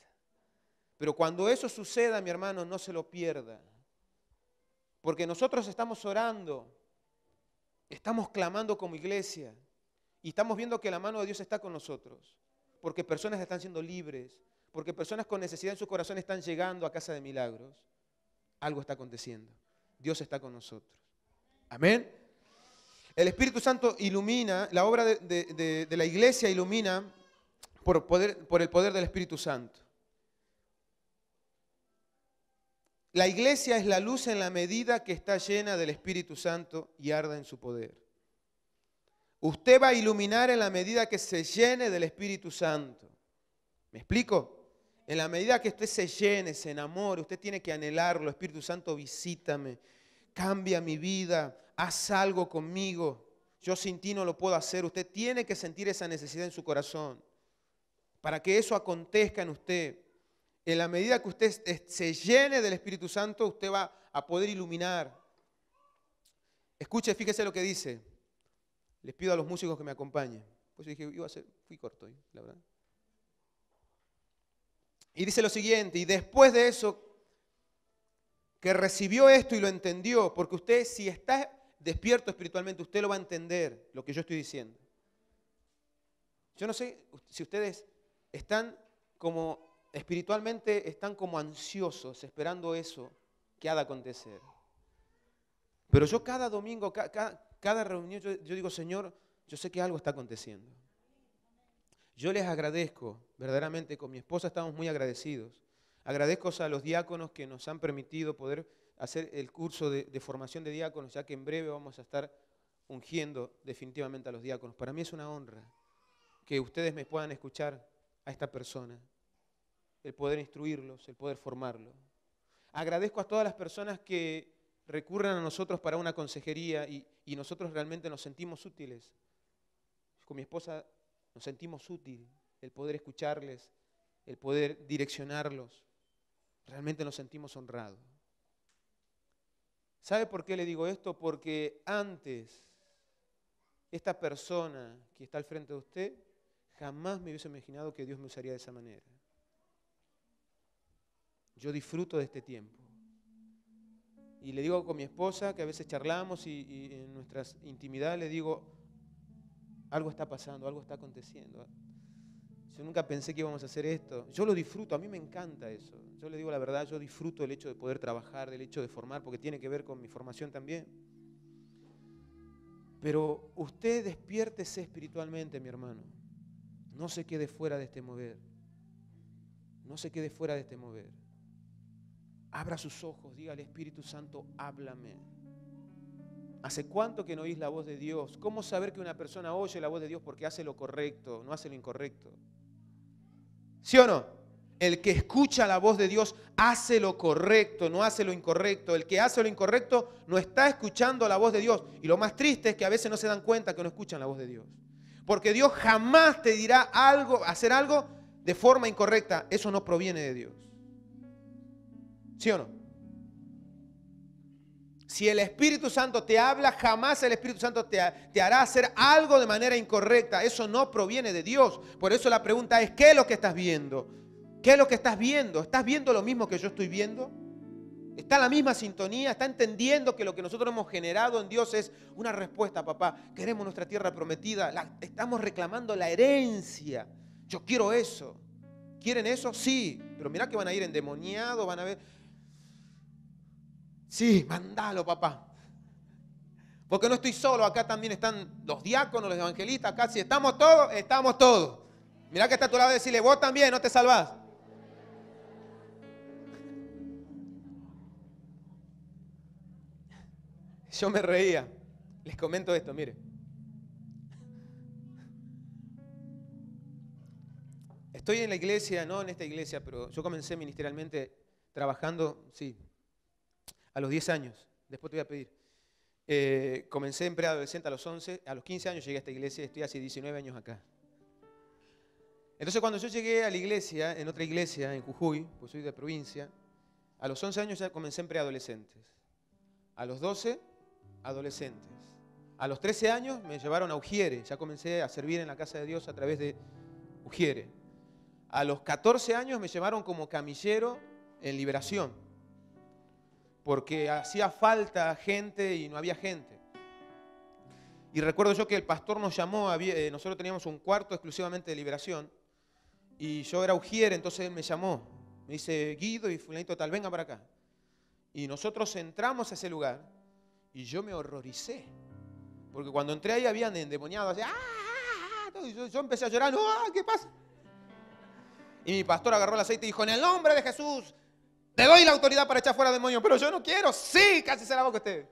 Pero cuando eso suceda, mi hermano, no se lo pierda. Porque nosotros estamos orando, estamos clamando como iglesia y estamos viendo que la mano de Dios está con nosotros. Porque personas están siendo libres, porque personas con necesidad en su corazón están llegando a casa de milagros. Algo está aconteciendo. Dios está con nosotros. Amén. El Espíritu Santo ilumina, la obra de, la iglesia ilumina por, por el poder del Espíritu Santo. La iglesia es la luz en la medida que está llena del Espíritu Santo y arda en su poder. Usted va a iluminar en la medida que se llene del Espíritu Santo. ¿Me explico? En la medida que usted se llene, se enamore, usted tiene que anhelarlo. Espíritu Santo, visítame, cambia mi vida, haz algo conmigo. Yo sin ti no lo puedo hacer. Usted tiene que sentir esa necesidad en su corazón. Para que eso acontezca en usted, en la medida que usted se llene del Espíritu Santo, usted va a poder iluminar. Escuche, fíjese lo que dice. Les pido a los músicos que me acompañen. Pues dije, iba a ser, fui corto, hoy, la verdad. Y dice lo siguiente, y después de eso, que recibió esto y lo entendió, porque usted si está despierto espiritualmente, usted lo va a entender, lo que yo estoy diciendo. Yo no sé si ustedes están como espiritualmente, están como ansiosos, esperando eso que ha de acontecer. Pero yo cada domingo, cada, reunión, yo digo, Señor, yo sé que algo está aconteciendo. Yo les agradezco, verdaderamente con mi esposa estamos muy agradecidos. Agradezco a los diáconos que nos han permitido poder hacer el curso de, formación de diáconos, ya que en breve vamos a estar ungiendo definitivamente a los diáconos. Para mí es una honra que ustedes me puedan escuchar a esta persona, el poder instruirlos, el poder formarlos. Agradezco a todas las personas que recurran a nosotros para una consejería y, y nosotros realmente nos sentimos útiles. Con mi esposa nos sentimos útil el poder escucharles, el poder direccionarlos. Realmente nos sentimos honrados. ¿Sabe por qué le digo esto? Porque antes esta persona que está al frente de usted jamás me hubiese imaginado que Dios me usaría de esa manera. Yo disfruto de este tiempo. Y le digo con mi esposa, que a veces charlamos y, y en nuestras intimidades le digo, algo está pasando, algo está aconteciendo. Yo nunca pensé que íbamos a hacer esto. Yo lo disfruto, a mí me encanta eso. Yo le digo la verdad, yo disfruto el hecho de poder trabajar, del hecho de formar, porque tiene que ver con mi formación también. Pero usted despiértese espiritualmente, mi hermano. No se quede fuera de este mover. No se quede fuera de este mover. Abra sus ojos, diga al Espíritu Santo, háblame. ¿Hace cuánto que no oís la voz de Dios? ¿Cómo saber que una persona oye la voz de Dios porque hace lo correcto, no hace lo incorrecto? ¿Sí o no? El que escucha la voz de Dios hace lo correcto, no hace lo incorrecto. El que hace lo incorrecto no está escuchando la voz de Dios. Y lo más triste es que a veces no se dan cuenta que no escuchan la voz de Dios. Porque Dios jamás te dirá algo, hacer algo de forma incorrecta. Eso no proviene de Dios. ¿Sí o no? Si el Espíritu Santo te habla, jamás el Espíritu Santo te, hará hacer algo de manera incorrecta. Eso no proviene de Dios. Por eso la pregunta es, ¿qué es lo que estás viendo? ¿Qué es lo que estás viendo? ¿Estás viendo lo mismo que yo estoy viendo? ¿Está la misma sintonía? ¿Está entendiendo que lo que nosotros hemos generado en Dios es una respuesta, papá? Queremos nuestra tierra prometida. La, estamos reclamando la herencia. Yo quiero eso. ¿Quieren eso? Sí. Pero mirá que van a ir endemoniados, van a ver Sí, mandalo, papá. Porque no estoy solo, acá también están los diáconos, los evangelistas, acá si estamos todos, estamos todos. Mirá que está a tu lado y decirle, vos también, no te salvas? Yo me reía. Les comento esto, mire. Estoy en la iglesia, no en esta iglesia, pero yo comencé ministerialmente trabajando, sí, a los 10 años, después te voy a pedir. Eh, comencé en preadolescente a los 11, a los 15 años llegué a esta iglesia, estoy hace 19 años acá. Entonces cuando yo llegué a la iglesia, en otra iglesia, en Jujuy, pues soy de provincia, a los 11 años ya comencé en preadolescentes, a los 12, adolescentes. A los 13 años me llevaron a Ujiere, ya comencé a servir en la casa de Dios a través de Ujiere. A los 14 años me llevaron como camillero en liberación porque hacía falta gente y no había gente. Y recuerdo yo que el pastor nos llamó, eh, nosotros teníamos un cuarto exclusivamente de liberación, y yo era ujier, entonces me llamó, me dice, Guido y fulanito tal, venga para acá. Y nosotros entramos a ese lugar y yo me horroricé, porque cuando entré ahí habían endemoniados, ¡Ah! ah, ah, ah" y yo, empecé a llorar, no, ¿qué pasa? Y mi pastor agarró el aceite y dijo, en el nombre de Jesús, te doy la autoridad para echar fuera demonios, pero yo no quiero. Sí, casi se la boca usted.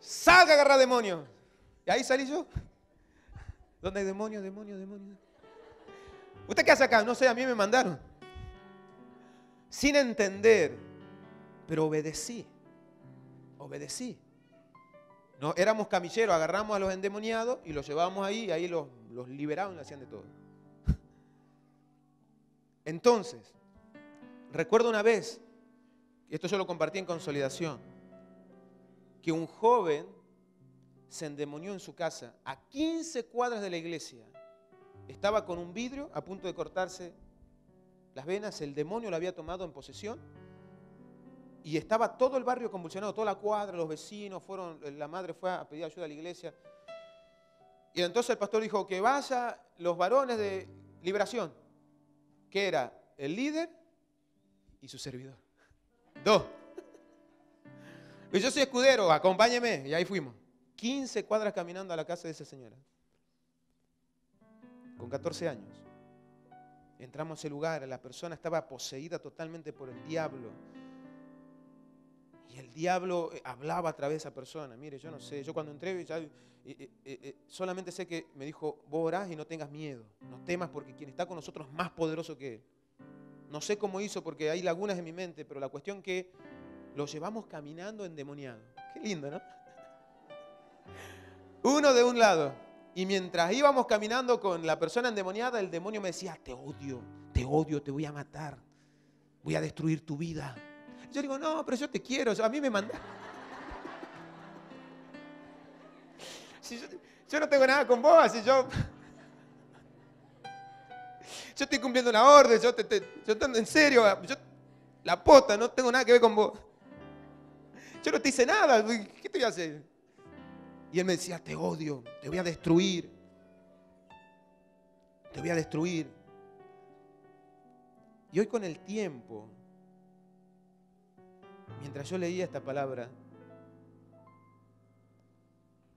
Salga a agarrar demonios. Y ahí salí yo. ¿Dónde hay demonios, demonios, demonios? ¿Usted qué hace acá? No sé, a mí me mandaron. Sin entender, pero obedecí. Obedecí. No, éramos camilleros, agarramos a los endemoniados y los llevábamos ahí y ahí los, los liberaban y hacían de todo. Entonces, Recuerdo una vez, esto yo lo compartí en consolidación, que un joven se endemonió en su casa a 15 cuadras de la iglesia. Estaba con un vidrio a punto de cortarse las venas, el demonio lo había tomado en posesión y estaba todo el barrio convulsionado, toda la cuadra, los vecinos fueron, la madre fue a pedir ayuda a la iglesia. Y entonces el pastor dijo que vaya los varones de liberación, que era el líder y su servidor. Dos. Y yo soy escudero, acompáñeme. Y ahí fuimos. 15 cuadras caminando a la casa de esa señora. Con 14 años. Entramos a ese lugar, la persona estaba poseída totalmente por el diablo. Y el diablo eh, hablaba a través de esa persona. Mire, yo no sé, yo cuando entré, eh, eh, solamente sé que me dijo, vos orás y no tengas miedo, no temas porque quien está con nosotros es más poderoso que él. No sé cómo hizo porque hay lagunas en mi mente, pero la cuestión que lo llevamos caminando endemoniado. Qué lindo, ¿no? Uno de un lado. Y mientras íbamos caminando con la persona endemoniada, el demonio me decía, te odio, te odio, te voy a matar, voy a destruir tu vida. Yo digo, no, pero yo te quiero, a mí me manda. yo, no tengo nada con vos, así yo yo estoy cumpliendo la orden, yo, te, en serio, la pota, no tengo nada que ver con vos. Yo no te hice nada, ¿qué te voy a hacer? Y él me decía, te odio, te voy a destruir, te voy a destruir. Y hoy con el tiempo, mientras yo leía esta palabra,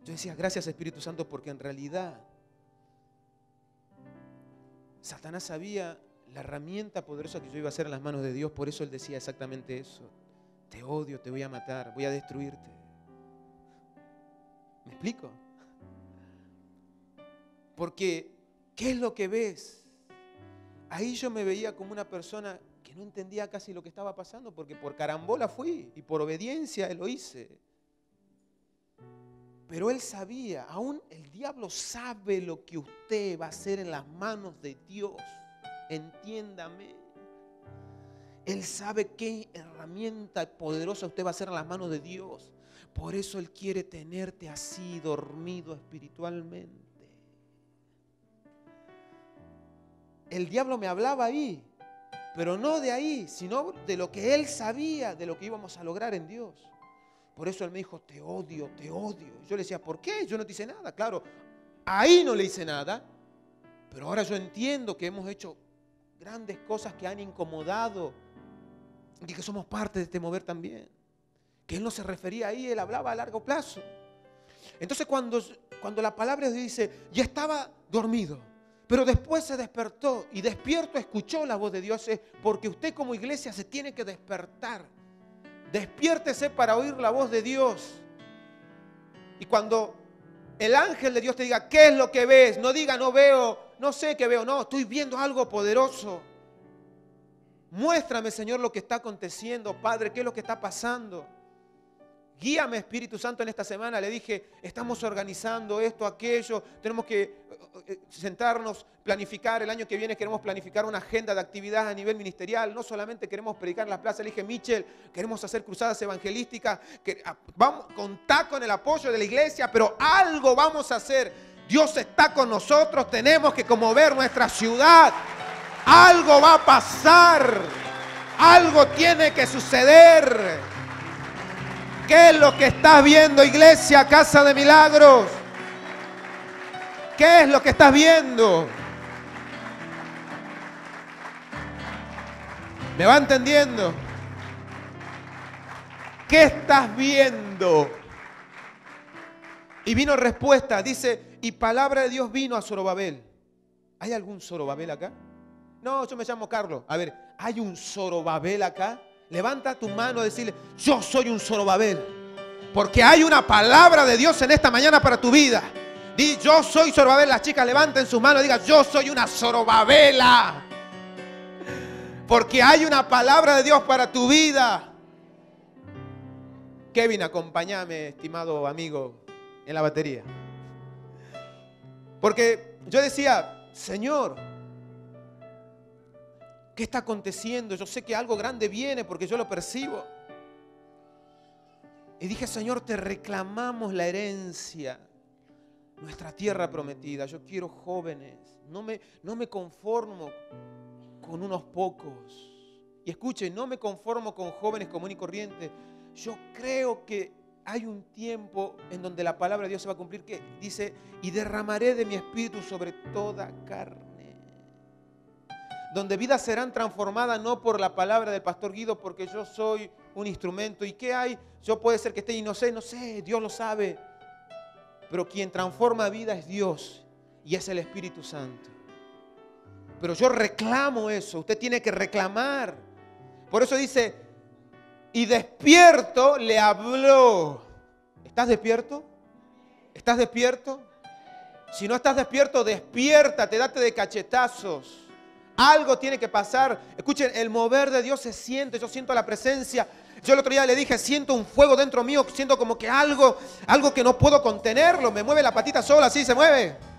yo decía, gracias Espíritu Santo, porque en realidad Satanás sabía la herramienta poderosa que yo iba a hacer en las manos de Dios, por eso él decía exactamente eso. Te odio, te voy a matar, voy a destruirte. ¿Me explico? Porque, ¿qué es lo que ves? Ahí yo me veía como una persona que no entendía casi lo que estaba pasando, porque por carambola fui y por obediencia lo hice. Pero él sabía, aún el diablo sabe lo que usted va a hacer en las manos de Dios. Entiéndame. Él sabe qué herramienta poderosa usted va a hacer en las manos de Dios. Por eso Él quiere tenerte así, dormido espiritualmente. El diablo me hablaba ahí, pero no de ahí, sino de lo que Él sabía, de lo que íbamos a lograr en Dios. Por eso él me dijo, te odio, te odio. yo le decía, ¿por qué? Yo no te hice nada. Claro, ahí no le hice nada. Pero ahora yo entiendo que hemos hecho grandes cosas que han incomodado y que somos parte de este mover también. Que él no se refería ahí, él hablaba a largo plazo. Entonces cuando, cuando la palabra dice, ya estaba dormido, pero después se despertó y despierto escuchó la voz de Dios, porque usted como iglesia se tiene que despertar Despiértese para oír la voz de Dios. Y cuando el ángel de Dios te diga, ¿qué es lo que ves? No diga, no veo, no sé qué veo, no, estoy viendo algo poderoso. Muéstrame, Señor, lo que está aconteciendo, Padre, qué es lo que está pasando guíame Espíritu Santo en esta semana. Le dije, estamos organizando esto, aquello, tenemos que eh, eh, sentarnos, planificar, el año que viene queremos planificar una agenda de actividades a nivel ministerial, no solamente queremos predicar en las plazas, le dije, Michel, queremos hacer cruzadas evangelísticas, que, ah, vamos, contar con el apoyo de la iglesia, pero algo vamos a hacer. Dios está con nosotros, tenemos que conmover nuestra ciudad. Algo va a pasar, algo tiene que suceder. ¿Qué es lo que estás viendo, iglesia, casa de milagros? ¿Qué es lo que estás viendo? ¿Me va entendiendo? ¿Qué estás viendo? Y vino respuesta, dice, y palabra de Dios vino a Zorobabel. ¿Hay algún Zorobabel acá? No, yo me llamo Carlos. A ver, ¿hay un Zorobabel acá? Levanta tu mano y decirle, yo soy un sorobabel, Porque hay una palabra de Dios en esta mañana para tu vida. Di, yo soy sorobabel, Las chicas levanten sus manos y digan, yo soy una Zorobabela. Porque hay una palabra de Dios para tu vida. Kevin, acompáñame, estimado amigo, en la batería. Porque yo decía, Señor, ¿Qué está aconteciendo? Yo sé que algo grande viene porque yo lo percibo. Y dije, Señor, te reclamamos la herencia, nuestra tierra prometida. Yo quiero jóvenes. No me, no me conformo con unos pocos. Y escuchen, no me conformo con jóvenes común y corriente. Yo creo que hay un tiempo en donde la palabra de Dios se va a cumplir que dice, y derramaré de mi espíritu sobre toda carne donde vidas serán transformadas no por la palabra del pastor Guido, porque yo soy un instrumento. ¿Y qué hay? Yo puede ser que esté inocente, no sé, Dios lo sabe. Pero quien transforma vida es Dios y es el Espíritu Santo. Pero yo reclamo eso, usted tiene que reclamar. Por eso dice, y despierto le habló. ¿Estás despierto? ¿Estás despierto? Si no estás despierto, te date de cachetazos. Algo tiene que pasar. Escuchen, el mover de Dios se siente, yo siento la presencia. Yo el otro día le dije, siento un fuego dentro mío, siento como que algo, algo que no puedo contenerlo, me mueve la patita sola, así se mueve.